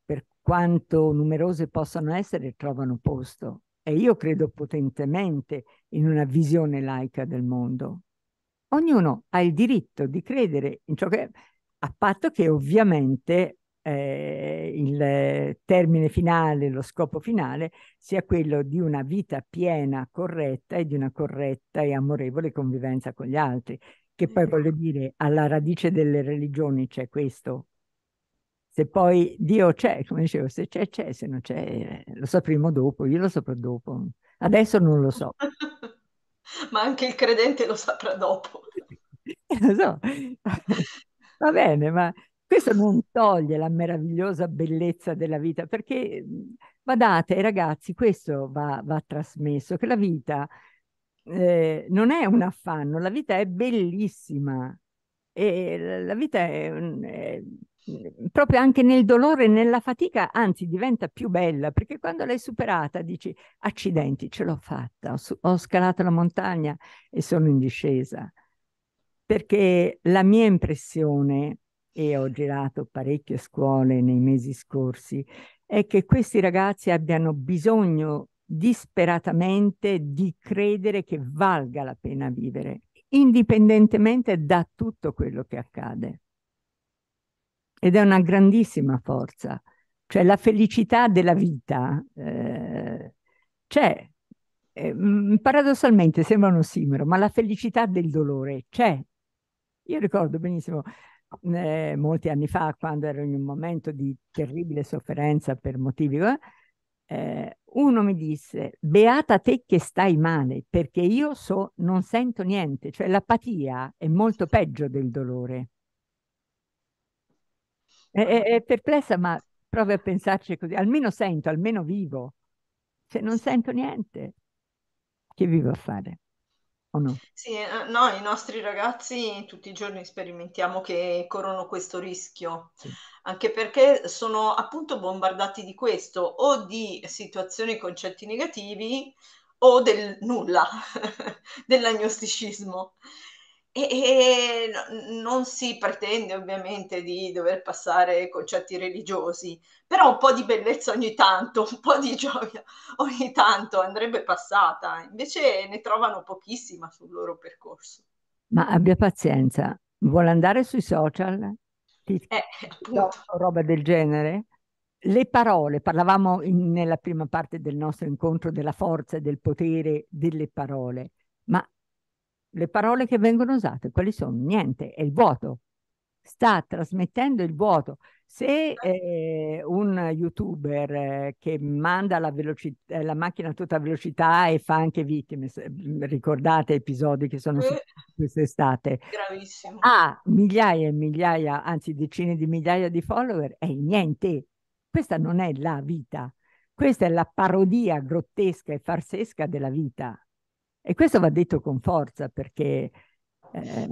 per quanto numerose possano essere, trovano posto. E io credo potentemente in una visione laica del mondo ognuno ha il diritto di credere in ciò che a patto che ovviamente eh, il termine finale, lo scopo finale sia quello di una vita piena, corretta e di una corretta e amorevole convivenza con gli altri, che poi voglio dire alla radice delle religioni c'è questo. Se poi Dio c'è, come dicevo, se c'è c'è, se non c'è eh, lo sapremo dopo, io lo saprò dopo. Adesso non lo so. Ma anche il credente lo saprà dopo. lo so. Va bene, ma questo non toglie la meravigliosa bellezza della vita, perché badate ragazzi, questo va, va trasmesso, che la vita eh, non è un affanno, la vita è bellissima e la vita è, è Mhmm, proprio anche nel dolore, nella fatica, anzi diventa più bella, perché quando l'hai superata dici accidenti, ce l'ho fatta, ho, su- ho scalato la montagna e sono in discesa. Perché la mia impressione, e ho girato parecchie scuole nei mesi scorsi, è che questi ragazzi abbiano bisogno disperatamente di credere che valga la pena vivere, indipendentemente da tutto quello che accade ed è una grandissima forza. Cioè la felicità della vita eh, c'è, eh, paradossalmente sembra un ossimero, ma la felicità del dolore c'è. Io ricordo benissimo eh, molti anni fa, quando ero in un momento di terribile sofferenza per motivi, eh, uno mi disse, beata te che stai male, perché io so, non sento niente, cioè l'apatia è molto peggio del dolore è, è perplessa, ma provi a pensarci così. Almeno sento, almeno vivo. Se cioè, non sento niente, che vivo a fare? No? Sì, eh, no, i nostri ragazzi tutti i giorni sperimentiamo che corrono questo rischio, sì. anche perché sono appunto bombardati di questo, o di situazioni e concetti negativi o del nulla, dell'agnosticismo. E, e no, non si pretende ovviamente di dover passare concetti religiosi, però un po' di bellezza ogni tanto, un po' di gioia ogni tanto andrebbe passata, invece ne trovano pochissima sul loro percorso. Ma abbia pazienza, vuole andare sui social? Ti... Eh, roba del genere? Le parole, parlavamo in, nella prima parte del nostro incontro della forza e del potere delle parole, ma le parole che vengono usate, quali sono? Niente, è il vuoto. Sta trasmettendo il vuoto. Se eh, un youtuber eh, che manda la, velocità, eh, la macchina a tutta velocità e fa anche vittime, se, mm, ricordate episodi che sono eh, quest'estate, ha migliaia e migliaia, anzi decine di migliaia di follower, è niente. Questa non è la vita. Questa è la parodia grottesca e farsesca della vita e questo va detto con forza perché eh,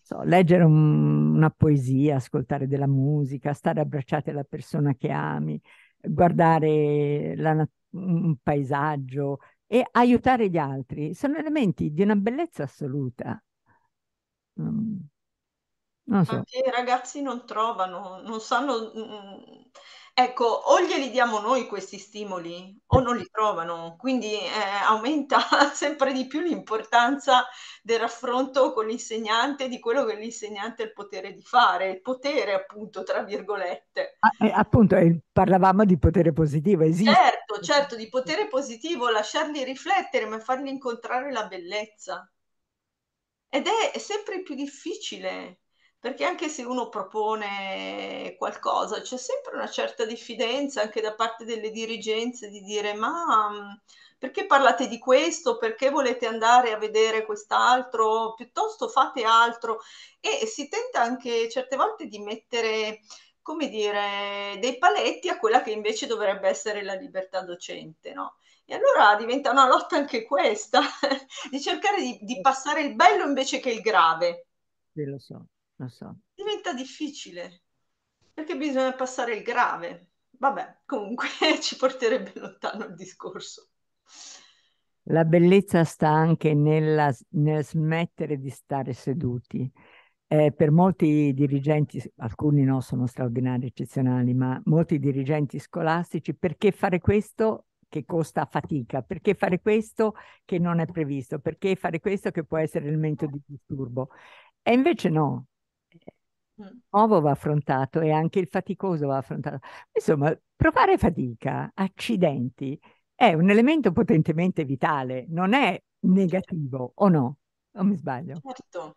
so, leggere un, una poesia, ascoltare della musica, stare abbracciati alla persona che ami, guardare la, un paesaggio e aiutare gli altri sono elementi di una bellezza assoluta. Mm. Non so. Anche i ragazzi non trovano, non sanno mm, Ecco, o glieli diamo noi questi stimoli o non li trovano, quindi eh, aumenta sempre di più l'importanza del raffronto con l'insegnante, di quello che l'insegnante ha il potere di fare, il potere appunto, tra virgolette. Ah, eh, appunto, eh, parlavamo di potere positivo, esiste. Certo, certo, di potere positivo, lasciarli riflettere, ma farli incontrare la bellezza. Ed è sempre più difficile perché anche se uno propone qualcosa c'è sempre una certa diffidenza anche da parte delle dirigenze di dire ma mhmm, perché parlate di questo, perché volete andare a vedere quest'altro, piuttosto fate altro e si tenta anche certe volte di mettere come dire, dei paletti a quella che invece dovrebbe essere la libertà docente, no? E allora diventa una lotta anche questa, di cercare di, di passare il bello invece che il grave. Sì, lo so lo so. Diventa difficile perché bisogna passare il grave. Vabbè, comunque ci porterebbe lontano il discorso. La bellezza sta anche nella, nel smettere di stare seduti. Eh, per molti dirigenti, alcuni no, sono straordinari, eccezionali, ma molti dirigenti scolastici, perché fare questo che costa fatica? Perché fare questo che non è previsto? Perché fare questo che può essere elemento di disturbo? E invece no, nuovo va affrontato e anche il faticoso va affrontato. Insomma, provare fatica, accidenti, è un elemento potentemente vitale, non è negativo o no? O mi sbaglio? Certo,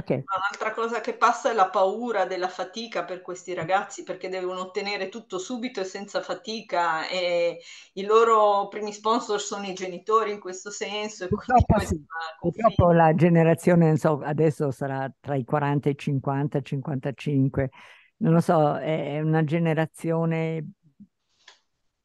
Okay. Un'altra cosa che passa è la paura della fatica per questi ragazzi perché devono ottenere tutto subito e senza fatica e i loro primi sponsor sono i genitori in questo senso. Purtroppo, sì. Purtroppo la generazione, non so, adesso sarà tra i 40 e i 50, 55, non lo so, è una generazione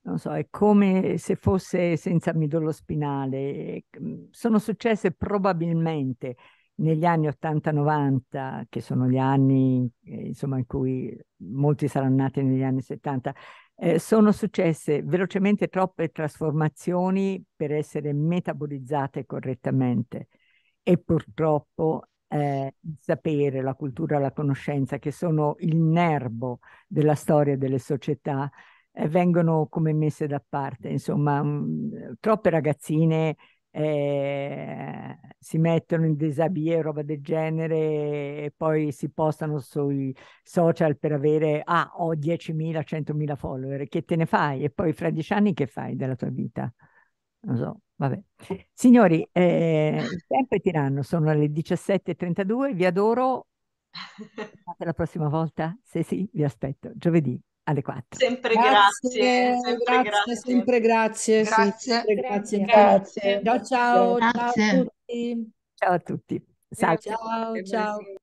non so, è come se fosse senza midollo spinale. Sono successe probabilmente negli anni 80-90, che sono gli anni eh, insomma, in cui molti saranno nati negli anni 70, eh, sono successe velocemente troppe trasformazioni per essere metabolizzate correttamente e purtroppo eh, il sapere, la cultura, la conoscenza, che sono il nervo della storia delle società, eh, vengono come messe da parte. Insomma, mh, mm, troppe ragazzine eh, si mettono in desabie e roba del genere e poi si postano sui social per avere, ah, ho 10.000, 100.000 follower, che te ne fai? E poi fra dieci anni che fai della tua vita? Non so, vabbè. Signori, eh, il tempo è tiranno, sono le 17.32, vi adoro. Fate la prossima volta? Se sì, vi aspetto. Giovedì alle 4. Sempre grazie, grazie sempre grazie. Sempre grazie, grazie, sempre grazie. grazie. Ciao, ciao, ciao a tutti. Ciao a tutti. Salve. Ciao, ciao.